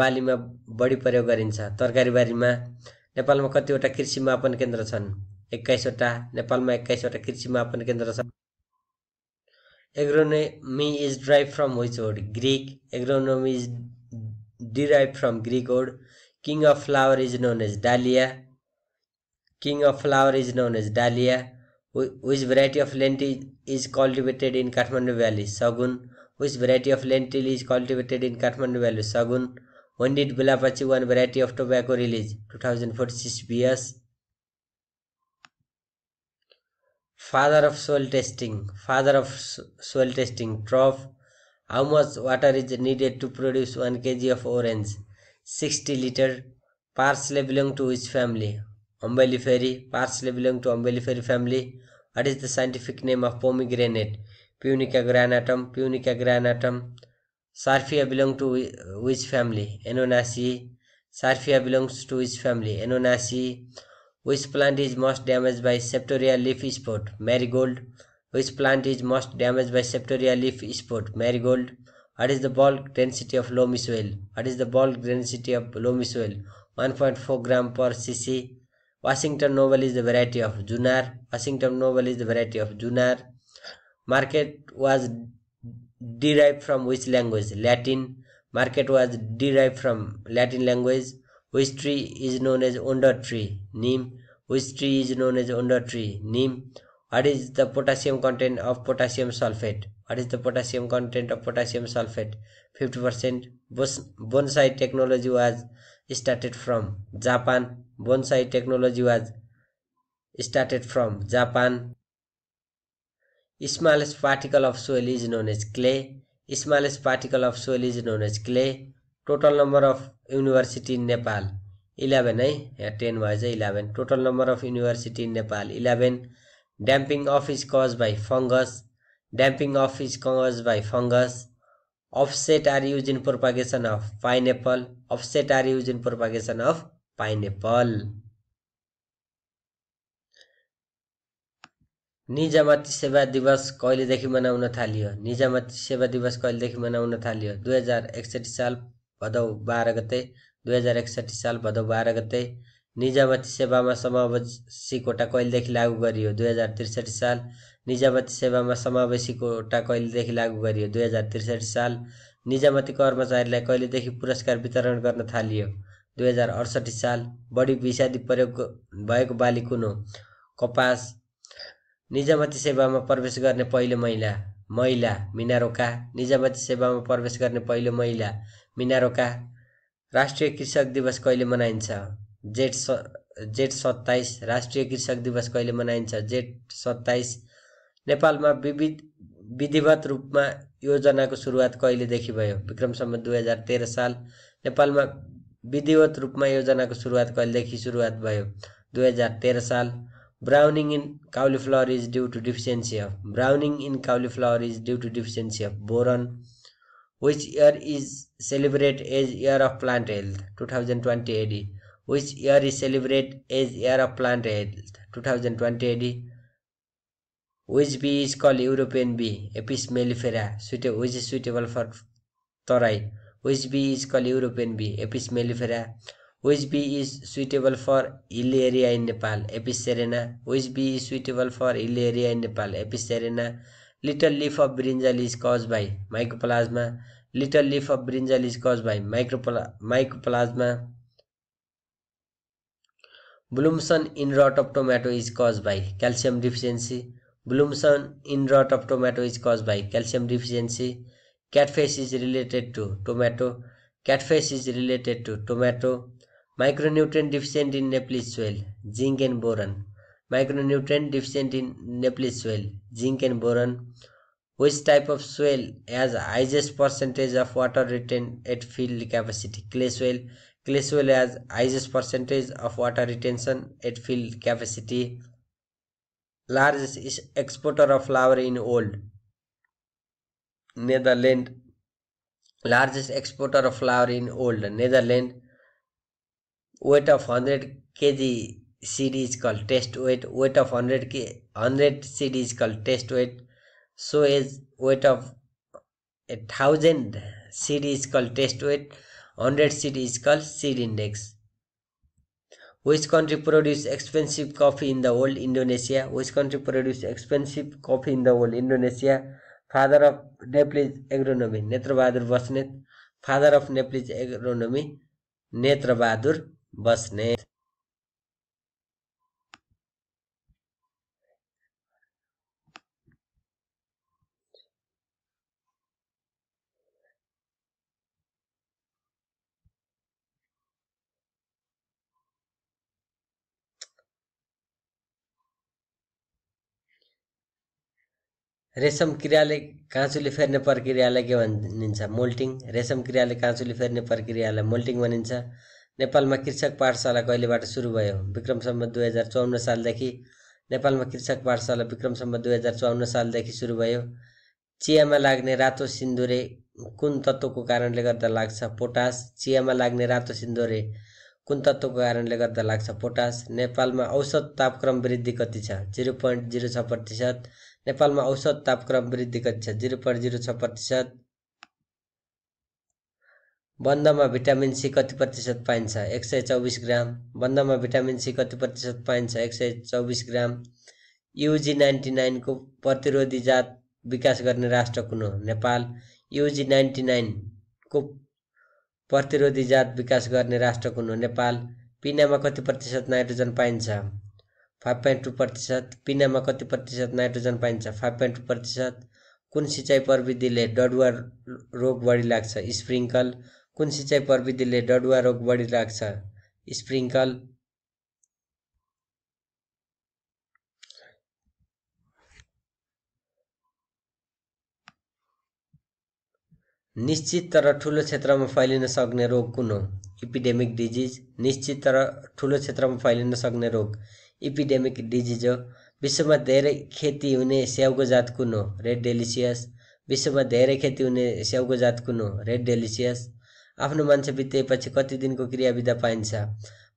बालीमा बढी प्रयोग गरिन्छ तरकारीबारीमा नेपालमा कतिवटा कृषि मापन केन्द्र छन् एक्काइसवटा नेपालमा एक्काइसवटा कृषि मापन केन्द्र छ agronomy is drive from which word Greek agronomy is derive from Greek word king of flower is known as dahlia king of flower is known as dahlia which variety of lentil is cultivated in Kathmandu valley Sagun which variety of lentil is cultivated in Kathmandu valley Sagun when did बेलापछि when variety of tobacco release two thousand forty six BS father of soil testing father of soil testing trough how much water is needed to produce 1 kg of orange 60 liter parsley belong to which family umbellifery parsley belong to umbellifery family what is the scientific name of pomegranate punica granatum punica granatum sarfia belong to which family anonaceae sarfia belongs to which family anonaceae which plant is most damaged by septoria leaf spot? Marigold. Which plant is most damaged by septoria leaf spot? Marigold. What is the bulk density of loamy soil? What is the bulk density of loamy soil? 1.4 gram per cc. Washington Novel is the variety of Junar. Washington Novel is the variety of Junar. Market was derived from which language? Latin. Market was derived from Latin language. Which tree is known as under tree? Neem. Which tree is known as under tree? Neem. What is the potassium content of potassium sulfate? What is the potassium content of potassium sulfate? 50%. Bonsai technology was started from Japan. Bonsai technology was started from Japan. Smallest particle of soil is known as clay. Smallest particle of soil is known as clay. Total number of university in Nepal eleven है यहाँ टेन भएछ eleven total number of university in Nepal eleven damping off is cause by fungus damping off is cause by fungus offset are use in propagation of pineapple offset are use in propagation of pineapple निजामती सेवा दिवस कहिलेदेखि मनाउन थालियो निजामती सेवा दिवस कहिलेदेखि मनाउन थालियो दुई हजार एकसठी साल भदौ बाह्र गते दुई हजार एकसट्ठी साल भदौ बाह्र गते निजामती सेवामा समावेशी कोटा कहिलेदेखि लागू गरियो दुई हजार त्रिसठी साल निजामती सेवामा समावेशी कोटा कहिलेदेखि लागू गरियो दुई हजार त्रिसठी साल निजामती कर्मचारीलाई कहिलेदेखि पुरस्कार वितरण गर्न थालियो दुई हजार अडसठी साल बढी विषादी प्रयोग भएको बाली कुन हो कपास निजामती सेवामा प्रवेश गर्ने पहिलो महिला महिला मिनारोका निजामती सेवामा प्रवेश गर्ने पहिलो महिला मिनारोका राष्ट्रिय कृषक दिवस कहिले मनाइन्छ जेठ स जेठ सत्ताइस राष्ट्रिय कृषक दिवस कहिले मनाइन्छ जेठ सत्ताइस नेपालमा विविध विधिवत रूपमा योजनाको सुरुवात कहिलेदेखि भयो विक्रमसम्म दुई हजार तेह्र साल नेपालमा विधिवत रूपमा योजनाको सुरुवात कहिलेदेखि सुरुवात भयो दुई हजार तेह्र साल browning in cauliflower is due to deficiency of browning in cauliflower is due to deficiency of boron Which year is celebrated as Year of Plant Health 2020 AD? Which year is celebrated as Year of Plant Health 2020 AD? Which bee is called European bee Apis mellifera, suitable, which is suitable for thorai? Which bee is called European bee Apis mellifera? Which bee is suitable for hill area in Nepal? Apis serena. Which bee is suitable for hill area in Nepal? Apis serena. Little leaf of brinjal is caused by mycoplasma. Little leaf of brinjal is caused by mycoplasma. Bloomson in rot of tomato is caused by calcium deficiency. Bloomson in rot of tomato is caused by calcium deficiency. Catfish is related to tomato. Catfish is related to tomato. Micronutrient deficient in Nepalese soil, zinc and boron micronutrient deficient in Nepali soil, zinc and boron. Which type of soil has highest percentage of water retained at field capacity? Clay soil. Clay soil has highest percentage of water retention at field capacity. Largest exporter of flour in old. Netherlands. Largest exporter of flour in old. Netherlands. Weight of 100 kg series call test weight weight of hundred की hundred series call test weight so as weight of a thousand series call test weight hundred series call seed index which country produce expensive coffee in the world Indonesia which country produce expensive coffee in the world Indonesia father of Nepalese agronomy Netra Bahadur Basnet father of Nepalese agronomy Netra Bahadur Basnet रेशम क्रियाले काँचुली फेर्ने प्रक्रियालाई के भनिन्छ मोल्टिङ रेशम क्रियाले काँचुली फेर्ने प्रक्रियालाई मोल्टिङ भनिन्छ नेपालमा कृषक पाठशाला कहिलेबाट सुरु भयो विक्रमसम्म दुई हजार चौन्न सालदेखि नेपालमा कृषक पाठशाला विक्रमसम्म दुई हजार चौन्न सालदेखि सुरु भयो चियामा लाग्ने रातो सिन्दुरे कुन तत्त्वको कारणले गर्दा लाग्छ पोटास चियामा लाग्ने रातो सिन्दुरे कुन तत्त्वको कारणले गर्दा लाग्छ पोटास नेपालमा औसत तापक्रम वृद्धि कति छ जिरो पोइन्ट जिरो छ प्रतिशत नेपालमा औसत तापक्रम वृद्धि कक्षा जिरो पोइन्ट जिरो छ प्रतिशत बन्दमा भिटामिन सी कति प्रतिशत पाइन्छ एक सय चौबिस ग्राम बन्दमा भिटामिन सी कति प्रतिशत पाइन्छ एक सय चौबिस ग्राम युजी नाइन्टी नाइनको प्रतिरोधी जात विकास गर्ने राष्ट्र कुन हो नेपाल युजी नाइन्टी नाइनको प्रतिरोधी जात विकास गर्ने राष्ट्र कुन हो नेपाल पिनामा कति प्रतिशत नाइट्रोजन पाइन्छ फाइभ पोइन्ट टू प्रतिशत पिनामा कति प्रतिशत नाइट्रोजन पाइन्छ फाइभ पोइन्ट टू प्रतिशत कुन सिँचाइ प्रविधिले डडुवा रोग बढी लाग्छ स्प्रिङ्कल कुन सिँचाइ प्रविधिले डडुवा रोग बढी लाग्छ स्प्रिङ्कल निश्चित तर ठुलो क्षेत्रमा फैलिन सक्ने रोग कुन हो इपिडेमिक डिजिज निश्चित तर ठुलो क्षेत्रमा फैलिन सक्ने रोग इपिडेमिक डिजिज हो विश्वमा धेरै खेती हुने स्याउको जात कुन हो रेड डेलिसियस विश्वमा धेरै खेती हुने स्याउको जात कुन हो रेड डेलिसियस आफ्नो मान्छे बितेपछि कति दिनको क्रियाविधा पाइन्छ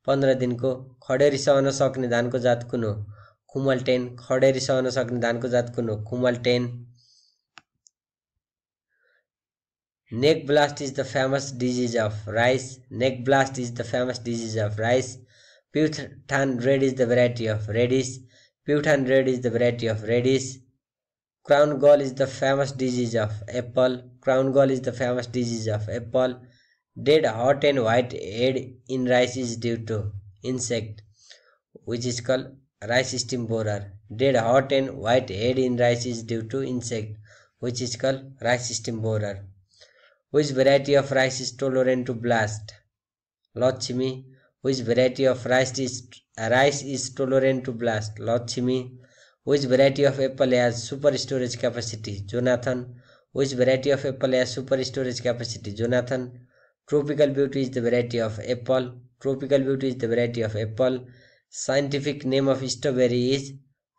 पन्ध्र दिनको खडेरी सहन सक्ने धानको जात कुन हो कुमल टेन खडेरी सहन सक्ने धानको जात कुन हो Khumal ten neck blast is the famous disease of rice neck blast is the famous disease of rice Pewtan red is the variety of radish. Pewtan red is the variety of radish. Crown gall is the famous disease of apple. Crown gall is the famous disease of apple. Dead hot and white head in rice is due to insect, which is called rice stem borer. Dead hot and white head in rice is due to insect, which is called rice stem borer. Which variety of rice is tolerant to blast? Lachmi, which variety of rice is rice is tolerant to blast Lakshmi which variety of apple has super storage capacity Jonathan which variety of apple has super storage capacity Jonathan tropical beauty is the variety of apple tropical beauty is the variety of apple scientific name of strawberry is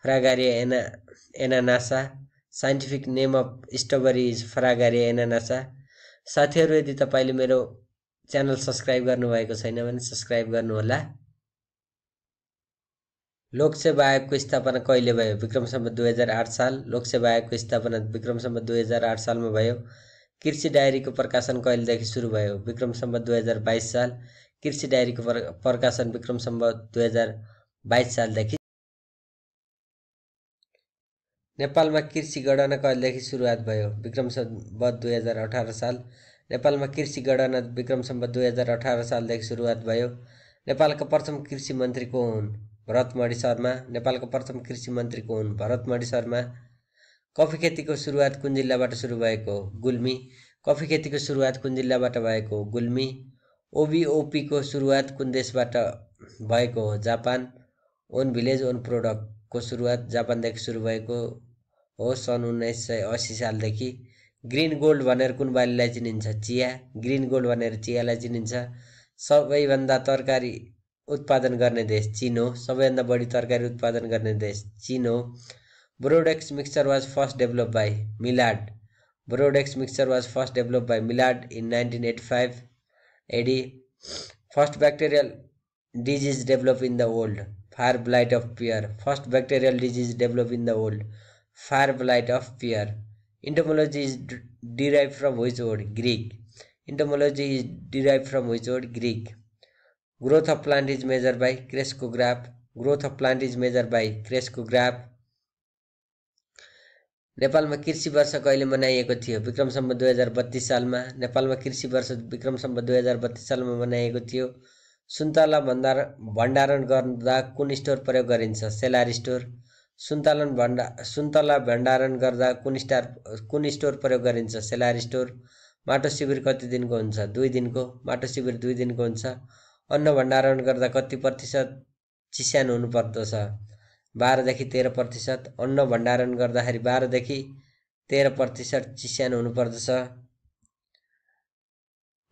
Fragaria ana ananassa scientific name of strawberry is Fragaria ananassa साथीहरू यदि तपाईँले मेरो च्यानल सब्सक्राइब गर्नुभएको छैन भने सब्सक्राइब गर्नुहोला लोकसेवा आयोगको स्थापना कहिले भयो विक्रमसम्म दुई हजार आठ साल लोकसेवा आयोगको स्थापना विक्रमसम्म दुई हजार आठ सालमा भयो कृषि डायरीको प्रकाशन कहिलेदेखि सुरु भयो विक्रमसम्म दुई हजार बाइस साल कृषि डायरीको प्रकाशन विक्रमसम्म दुई हजार बाइस सालदेखि नेपालमा कृषि गणना कहिलेदेखि सुरुवात भयो विक्रमसम्म दुई हजार अठार साल नेपालमा कृषि गणना विक्रम सम्बत दुई हजार अठार सालदेखि सुरुवात भयो नेपालको प्रथम कृषि मन्त्री को हुन् भरतमणि शर्मा नेपालको प्रथम कृषि मन्त्री को हुन् भरतमणि शर्मा कफी खेतीको सुरुवात कुन जिल्लाबाट सुरु भएको हो गुल्मी कफी खेतीको सुरुवात कुन जिल्लाबाट भएको हो गुल्मी ओबिओपीको सुरुवात कुन देशबाट भएको हो जापान ओन भिलेज ओन प्रोडक्टको सुरुवात जापानदेखि सुरु भएको हो सन् उन्नाइस सय असी सालदेखि ग्रिन गोल्ड भनेर कुन बालीलाई चिनिन्छ चिया ग्रिन गोल्ड भनेर चियालाई चिनिन्छ सबैभन्दा तरकारी उत्पादन गर्ने देश चिन हो सबैभन्दा बढी तरकारी उत्पादन गर्ने देश चिन हो Bordeaux mixture was first develop by Millardet Bordeaux mixture was first develop by Millardet in nineteen eighty five AD first bacterial disease develop in the world fire blight of pear first bacterial disease develop in the world fire blight of pear Entomology is derived from which word? Greek. Entomology is derived from which word? Greek. Growth of plant is measured by Crescograph. Growth of plant is measured by Crescograph. नेपालमा कृषि वर्ष कहिले मनाइएको थियो विक्रम सम्म दुई हजार बत्तिस सालमा नेपालमा कृषि वर्ष विक्रम सम्म दुई हजार बत्तिस सालमा मनाइएको थियो सुन्तला भण्डार भण्डारण गर्दा कुन स्टोर प्रयोग गरिन्छ सेलार स्टोर सुन्तलन भण्डा सुन्तला भण्डारण गर्दा कुन स्टार कुन स्टोर प्रयोग गरिन्छ सेलार स्टोर माटो शिविर कति दिनको हुन्छ दुई दिनको माटो शिविर दुई दिनको हुन्छ अन्न भण्डारण गर्दा कति प्रतिशत चिस्यान हुनुपर्दछ बाह्रदेखि तेह्र प्रतिशत अन्न भण्डारण गर्दाखेरि बाह्रदेखि तेह्र प्रतिशत चिस्यान हुनुपर्दछ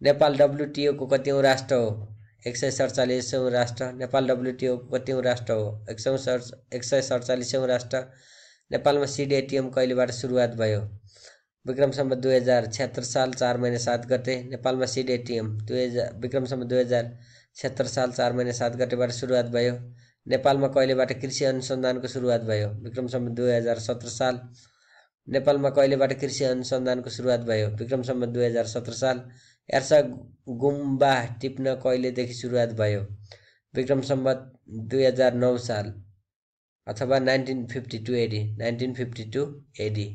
नेपाल डब्लुटिओको कतिौँ राष्ट्र हो एक सय सडचालिसौँ राष्ट्र नेपाल डब्लुटिओ कतिौँ राष्ट्र हो एक सौ सड एक सय सडचालिसौँ राष्ट्र नेपालमा सिडिएटिएम कहिलेबाट सुरुवात भयो विक्रमसम्म दुई हजार छत्तर साल चार महिना सात गते नेपालमा सिडिएटिएम दुई हजार विक्रमसम्म दुई हजार छत्तर साल चार महिना सात गतेबाट सुरुवात भयो नेपालमा कहिलेबाट कृषि अनुसन्धानको सुरुवात भयो विक्रमसम्म दुई हजार सत्र साल नेपालमा कहिलेबाट कृषि अनुसन्धानको सुरुवात भयो विक्रमसम्म दुई हजार सत्र साल एर्सा गुम्बा टिप्न कहिलेदेखि सुरुवात भयो विक्रम सम्बत दुई हजार नौ साल अथवा nineteen fifty two AD nineteen fifty two AD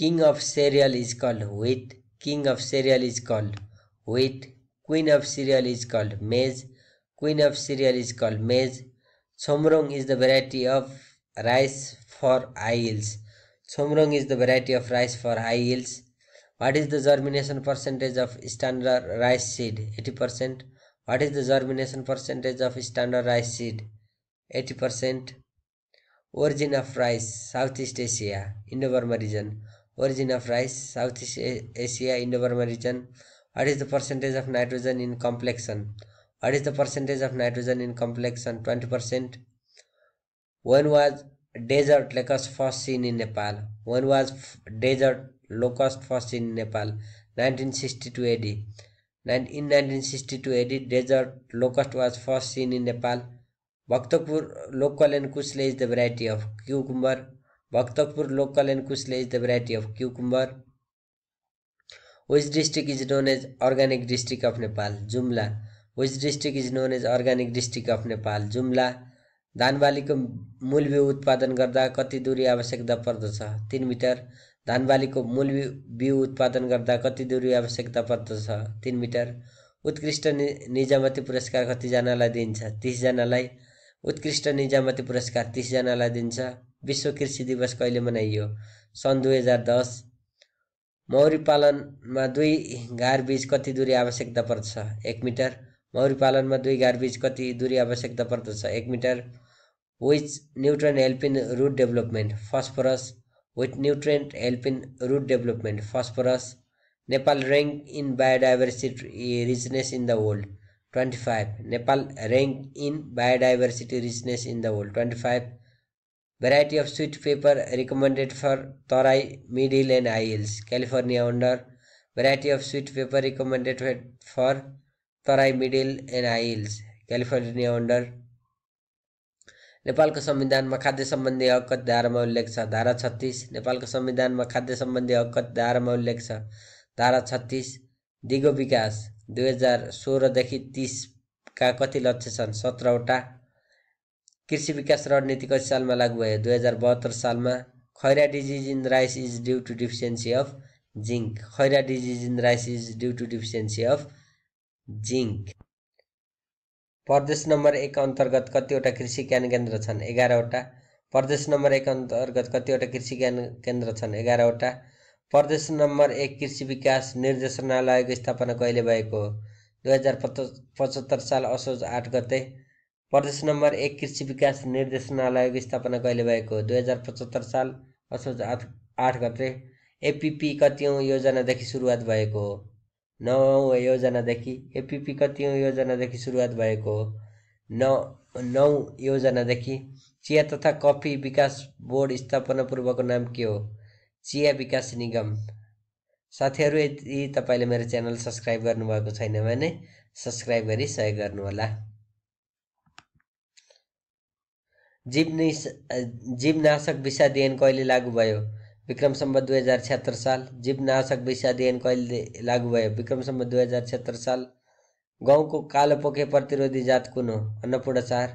king of cereal is called wheat king of cereal is called wheat queen of cereal is called maize queen of cereal is called maize Chhomrong is the variety of rice for high hills Chhomrong is the variety of rice for high hills What is the germination percentage of standard rice seed? 80%. What is the germination percentage of standard rice seed? 80%. Origin of rice, Southeast Asia, Indo-Burma region. Origin of rice, Southeast Asia, Indo-Burma region. What is the percentage of nitrogen in complexion? What is the percentage of nitrogen in complexion? 20%. When was desert locust first seen in Nepal? When was desert locust first in Nepal nineteen sixty two AD nine in nineteen sixty two AD desert locust was first seen in Nepal Bhaktapur local and Kusle is the variety of cucumber Bhaktapur local and Kusle is the variety of cucumber west district is known as organic district of Nepal Jumla west district is known as organic district of Nepal Jumla धानबालीको मूल ब्यू उत्पादन गर्दा कति दूरी आवश्यकता पर्दछ तिन मिटर धान बालीको मूल बिउ उत्पादन गर्दा कति दूरी आवश्यकता पर्दछ तिन मिटर उत्कृष्ट नि निजामती पुरस्कार कतिजनालाई दिइन्छ तिसजनालाई उत्कृष्ट निजामती पुरस्कार तिसजनालाई दिन्छ विश्व कृषि दिवस कहिले मनाइयो सन् दुई हजार दस मौरी पालनमा दुई घार बिज कति दूरी आवश्यकता पर्दछ एक मिटर मौरी पालनमा दुई घार बिज कति दूरी आवश्यकता पर्दछ एक metre which nutrient help in root development phosphorus with nutrient help in root development. Phosphorus. Nepal rank in biodiversity richness in the world. 25. Nepal rank in biodiversity richness in the world. 25. Variety of sweet pepper recommended for Thorai, middle and isles California under variety of sweet pepper recommended for Thorai, middle and isles California under नेपालको संविधानमा खाद्य सम्बन्धी कति धारामा उल्लेख छ धारा छत्तिस नेपालको संविधानमा खाद्य सम्बन्धी कति धारामा उल्लेख छ धारा छत्तिस दिगो विकास दुई हजार सोह्रदेखि तिसका कति लक्ष्य छन् सत्रवटा कृषि विकास रणनीति कति सालमा लागू भयो दुई हजार बहत्तर सालमा khaira disease in rice is due to deficiency of zinc khaira disease in rice is due to deficiency of zinc प्रदेश नम्बर एक अन्तर्गत कतिवटा कृषि ज्ञान केन्द्र छन् एघारवटा प्रदेश नम्बर एक अन्तर्गत कतिवटा कृषि ज्ञान केन्द्र छन् एघारवटा प्रदेश नम्बर एक कृषि विकास निर्देशनालयको स्थापना कहिले भएको हो दुई हजार पचहत्तर साल असोज आठ गते प्रदेश नम्बर एक कृषि विकास निर्देशनालयको स्थापना कहिले भएको हो दुई हजार पचहत्तर साल असोज आठ आठ गते एपिपी कतियौँ योजनादेखि सुरुवात भएको हो नौ योजनादेखि एपिपी कति योजनादेखि सुरुवात भएको हो नौ नौ योजनादेखि चिया तथा कफी विकास बोर्ड स्थापना पूर्वको नाम के हो चिया विकास निगम साथीहरू यदि तपाईँले मेरो च्यानल सब्सक्राइब गर्नुभएको छैन भने सब्सक्राइब गरी सहयोग गर्नुहोला जीवनी जीवनाशक विषादियन कहिले लागू भयो विक्रम सम्बत दुई हजार छत्तर साल जीवनाशक विषादीन अध्ययन कहिले लागू भयो विक्रम सम्बत दुई हजार छत्तर साल गाउँको कालो पोके प्रतिरोधी जात कुन हो अन्नपूर्ण चार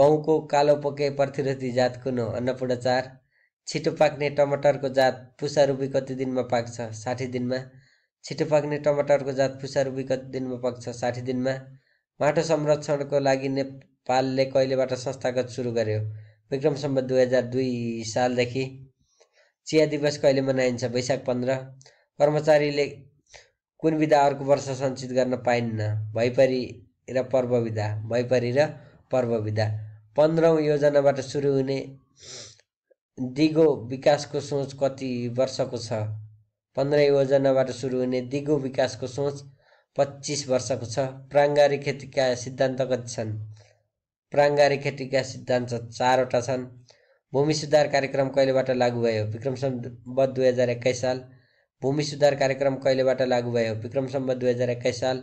गहुँको कालो पोके प्रतिरोधी जात कुन हो अन्नपूर्ण चार छिटो पाक्ने टमाटरको जात पुसा रुपी कति दिनमा पाक्छ साठी दिनमा छिटो पाक्ने टमाटरको जात पुसा रुबी कति दिनमा पाक्छ साठी दिनमा माटो संरक्षणको लागि नेपालले कहिलेबाट संस्थागत सुरु गर्यो विक्रम सम्बत दुई हजार दुई सालदेखि चिया दिवस कहिले मनाइन्छ वैशाख पन्ध्र कर्मचारीले कुन विधा अर्को वर्ष सञ्चित गर्न पाइन्न भइपरि र पर्व विधा र पर्व विधा पन्ध्रौँ योजनाबाट सुरु हुने दिगो विकासको सोच कति वर्षको छ पन्ध्र योजनाबाट सुरु हुने दिगो विकासको सोच पच्चिस वर्षको छ प्राङ्गारिक खेतीका सिद्धान्त कति छन् प्राङ्गारिक खेतीका सिद्धान्त चारवटा छन् भूमि सुधार कार्यक्रम कहिलेबाट लागू भयो विक्रम सम्बत दुई हजार एक्काइस साल भूमि सुधार कार्यक्रम कहिलेबाट लागू भयो विक्रम सम्बत दुई हजार एक्काइस साल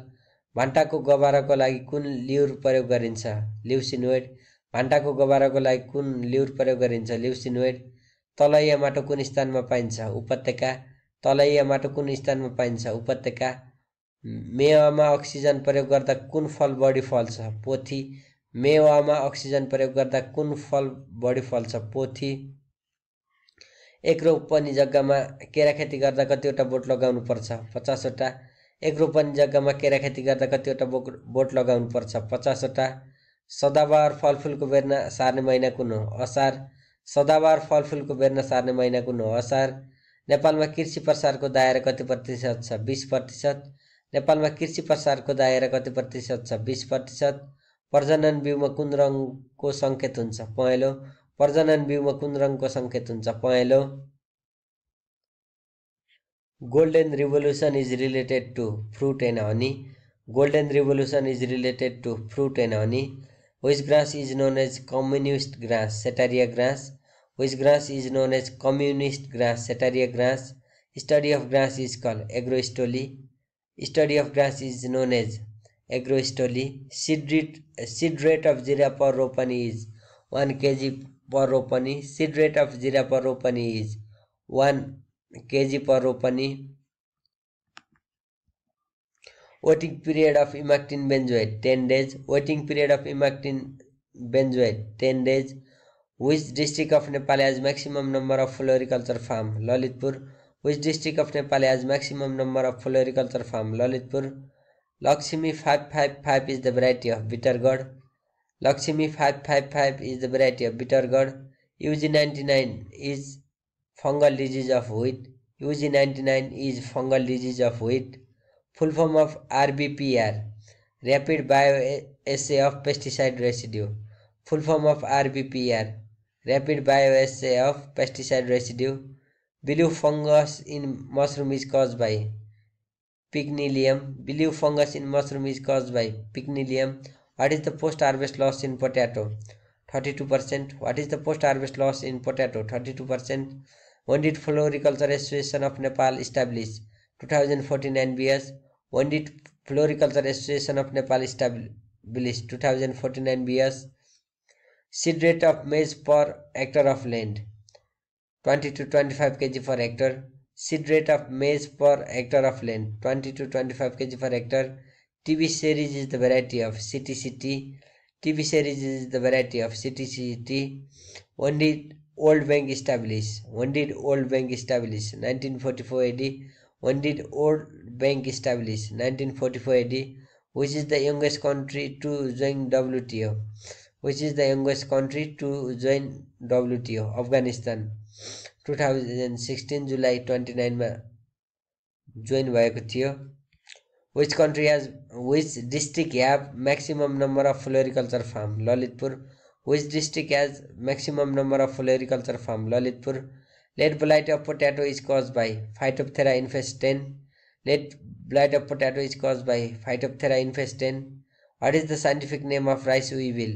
भान्टाको गबाराको लागि कुन लिउर प्रयोग गरिन्छ लिउसिनोइड भान्टाको गबाराको लागि कुन लिउर प्रयोग गरिन्छ लिउसिनोइड तलैया माटो कुन स्थानमा पाइन्छ उपत्यका तलैया माटो कुन स्थानमा पाइन्छ उपत्यका मेवामा अक्सिजन प्रयोग गर्दा कुन फल बढी फल्छ पोथी मेवामा अक्सिजन प्रयोग गर्दा कुन फल बढी फल्छ पोथी एक रोपनी जग्गामा केरा खेती गर्दा कतिवटा बोट लगाउनुपर्छ पचासवटा एक रोपनी जग्गामा केरा खेती गर्दा कतिवटा बोट बोट लगाउनुपर्छ पचासवटा सदाबार फलफुलको बेर्ना सार्ने महिना कुन हो असार सदाबार फलफुलको बेर्ना सार्ने महिना कुन हो असार नेपालमा कृषि प्रसारको दायरा कति प्रतिशत छ बिस प्रतिशत नेपालमा कृषि प्रसारको दायरा कति प्रतिशत छ बिस प्रतिशत प्रजनन बिउमा कुन रङको सङ्केत हुन्छ पहेँलो प्रजनन बिउमा कुन रङको सङ्केत हुन्छ पहेँलो golden revolution is related to fruit and honey golden revolution is related to fruit and honey which grass is known as communist grass Setaria grass which grass is known as communist grass Setaria grass study of grass is call agrostology study of grass is known as Agrostoli. Seed rate, seed rate of Jira per Ropani is 1 kg per Ropani. Seed rate of Jira per Ropani is 1 kg per Ropani. Waiting period of imactin benzoid, 10 days. Waiting period of imactin benzoid, 10 days. Which district of Nepal has maximum number of floriculture farm? Lalitpur. Which district of Nepal has maximum number of floriculture farm? Lalitpur. Lakshmi 555 is the variety of bitter gourd. Lakshmi 555 is the variety of bitter gourd. UG99 is fungal disease of wheat. UG99 is fungal disease of wheat. Full form of RBPR, Rapid Bioassay of Pesticide Residue. Full form of RBPR, Rapid Bioassay of Pesticide Residue. Blue fungus in mushroom is caused by Pycnelium. Believe fungus in mushroom is caused by pycnelium. What is the post-harvest loss in potato? 32%. What is the post-harvest loss in potato? 32%. When did Floriculture Association of Nepal establish? 2014 NBS. When did Floriculture Association of Nepal establish? 2014 NBS. Seed rate of maize per hectare of land. 20 to 25 kg per hectare seed rate of maize per hectare of land 20 to 25 kg per hectare TV series is the variety of ctct TV series is the variety of ctct when did old bank established when did old bank established 1944 ad when did old bank established 1944 ad which is the youngest country to join wto which is the youngest country to join wto afghanistan two and sixteen July twenty nine में जोइन भएको which country has which district have maximum number of floriculture farm Lalitpur which district has maximum number of floriculture farm Lalitpur late blight of potato is cause by Phytophthora infestans late blight of potato is cause by Phytophthora infestans what is the scientific name of rice sito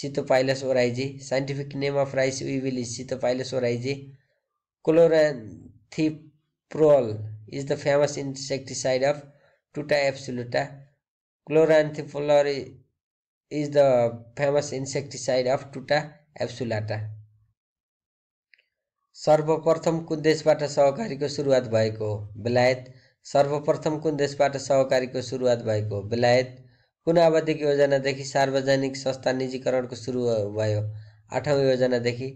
Sitophilus oryzae scientific name of rice weevil is philus oryzae क्लोरान्थिप्रोल is the famous insecticide of Tuta absoluta क्लोराथिफ्लोरि is the famous insecticide of Tuta absoluta सर्वप्रथम कुन देशबाट सहकारीको सुरुवात भएको बेलायत सर्वप्रथम कुन देशबाट सहकारीको सुरुवात भएको बेलायत कुन आवधिक योजनादेखि सार्वजनिक संस्था निजीकरणको सुरु भयो आठौँ योजनादेखि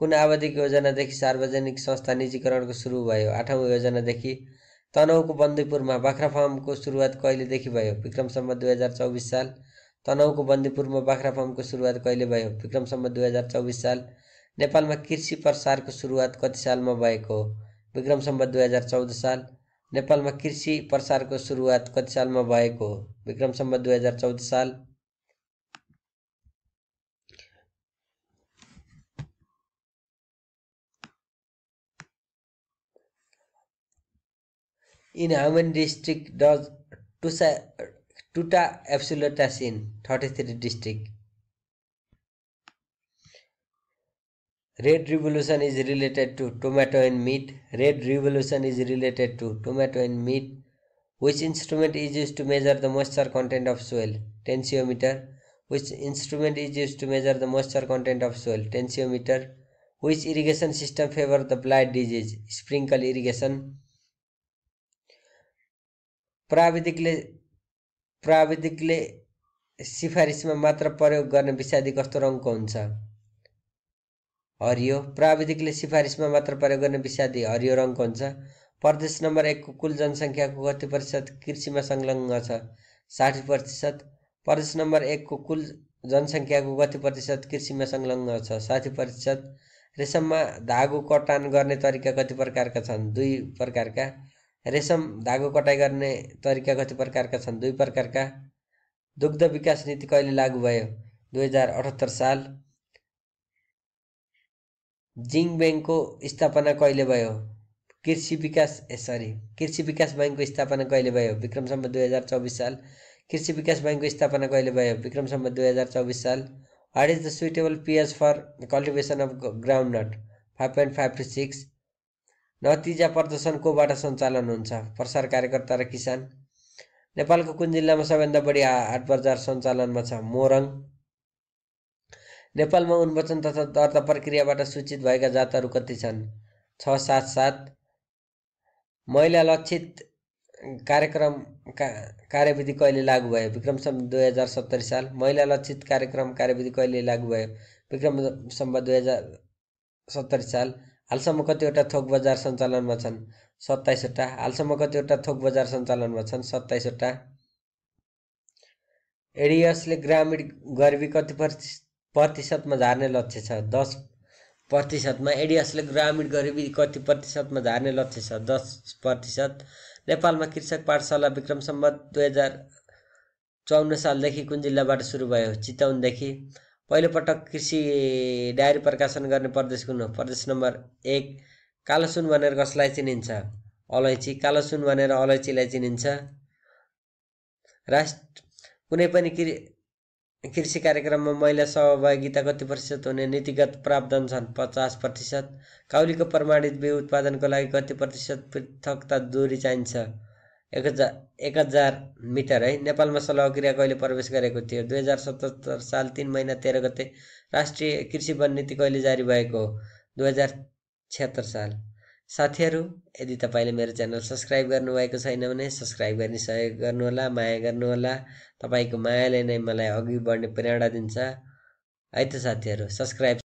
कुन आवधिक योजनादेखि सार्वजनिक संस्था निजीकरणको सुरु भयो आठौँ योजनादेखि तनहुको बन्दीपुरमा बाख्रा फार्मको सुरुवात कहिलेदेखि भयो विक्रमसम्म दुई हजार चौबिस साल तनहुको बन्दीपुरमा बाख्रा फार्मको सुरुवात कहिले भयो विक्रमसम्म दुई हजार चौबिस साल नेपालमा कृषि प्रसारको सुरुवात कति सालमा भएको हो विक्रमसम्म दुई हजार चौध साल नेपालमा कृषि प्रसारको सुरुवात कति सालमा भएको हो विक्रमसम्म दुई हजार चौध साल In Aman district does Tusa, Tuta absoluta in 33 district. Red revolution is related to tomato and meat. Red revolution is related to tomato and meat. Which instrument is used to measure the moisture content of soil? Tensiometer. Which instrument is used to measure the moisture content of soil? Tensiometer. Which irrigation system favors the blight disease? Sprinkle irrigation. प्राविधिकले प्राविधिकले सिफारिसमा मात्र प्रयोग गर्ने विषादी कस्तो रङको हुन्छ हरियो प्राविधिकले सिफारिसमा मात्र प्रयोग गर्ने विषादी हरियो रङको हुन्छ प्रदेश नम्बर एकको कुल जनसङ्ख्याको कति प्रतिशत कृषिमा संलग्न छ साठी प्रतिशत प्रदेश नम्बर एकको कुल जनसङ्ख्याको कति प्रतिशत कृषिमा संलग्न छ साठी प्रतिशत रेशममा धागो कटान गर्ने तरिका कति प्रकारका छन् दुई प्रकारका रेशम धागो कटाइ गर्ने तरिका कति प्रकारका छन् दुई प्रकारका दुग्ध विकास नीति कहिले लागू भयो दुई हजार अठहत्तर साल जिङ ब्याङ्कको स्थापना कहिले भयो कृषि विकास ए सरी कृषि विकास ब्याङ्कको स्थापना कहिले भयो विक्रमसम्म दुई हजार चौबिस साल कृषि विकास ब्याङ्कको स्थापना कहिले भयो विक्रमसम्म दुई हजार चौबिस साल what is the suitable pH for cultivation of groundnut five point five to six नतिजा प्रदर्शन कोबाट सञ्चालन हुन्छ प्रसार कार्यकर्ता र किसान नेपालको कुन जिल्लामा सबैभन्दा बढी हाट बजार सञ्चालनमा छ मोरङ नेपालमा उन्मोचन तथा दर्ता प्रक्रियाबाट सूचित भएका जातहरू कति छन् छ सात सात महिला लक्षित कार्यक्रम का कार्यविधि कहिले लागू भयो विक्रम सम्म दुई हजार सत्तरी साल महिला लक्षित कार्यक्रम कार्यविधि कहिले लागू भयो विक्रम सम्भ दुई हजार सत्तरी साल हालसम्म कतिवटा थोक बजार सञ्चालनमा छन् सत्ताइसवटा हालसम्म कतिवटा थोक बजार सञ्चालनमा छन् सत्ताइसवटा एडियसले ग्रामीण गरिबी कति प्रतिशतमा झार्ने लक्ष्य छ दस प्रतिशतमा एडियसले ग्रामीण गरिबी कति प्रतिशतमा झार्ने लक्ष्य छ दस प्रतिशत नेपालमा कृषक पाठशाला विक्रम सम्बत दुई हजार चौन्न सालदेखि कुन जिल्लाबाट सुरु भयो चितवनदेखि पहिलोपटक कृषि डायरी प्रकाशन गर्ने प्रदेश कुन हो प्रदेश नम्बर एक कालोसुन भनेर कसलाई चिनिन्छ अलैँची कालोसुन भनेर अलैँचीलाई चिनिन्छ राष्ट्र कुनै पनि कृ कृषि कार्यक्रममा महिला सहभागिता कति प्रतिशत हुने नीतिगत प्रावधान छन् पचास प्रतिशत काउलीको प्रमाणित बिउ उत्पादनको लागि कति प्रतिशत पृथकता दूरी चाहिन्छ एक हजार एक हजार मिटर है नेपालमा सल्लाह क्रिया कहिले प्रवेश गरेको थियो दुई हजार सतहत्तर साल तिन महिना तेह्र गते राष्ट्रिय कृषि वन नीति कहिले जारी भएको हो दुई हजार छत्तर साल साथीहरू यदि तपाईँले मेरो च्यानल सब्सक्राइब गर्नुभएको छैन भने सब्सक्राइब गर्ने सहयोग गर्नुहोला माया गर्नुहोला तपाईँको मायाले नै मलाई अघि बढ्ने प्रेरणा दिन्छ है त साथीहरू सब्सक्राइब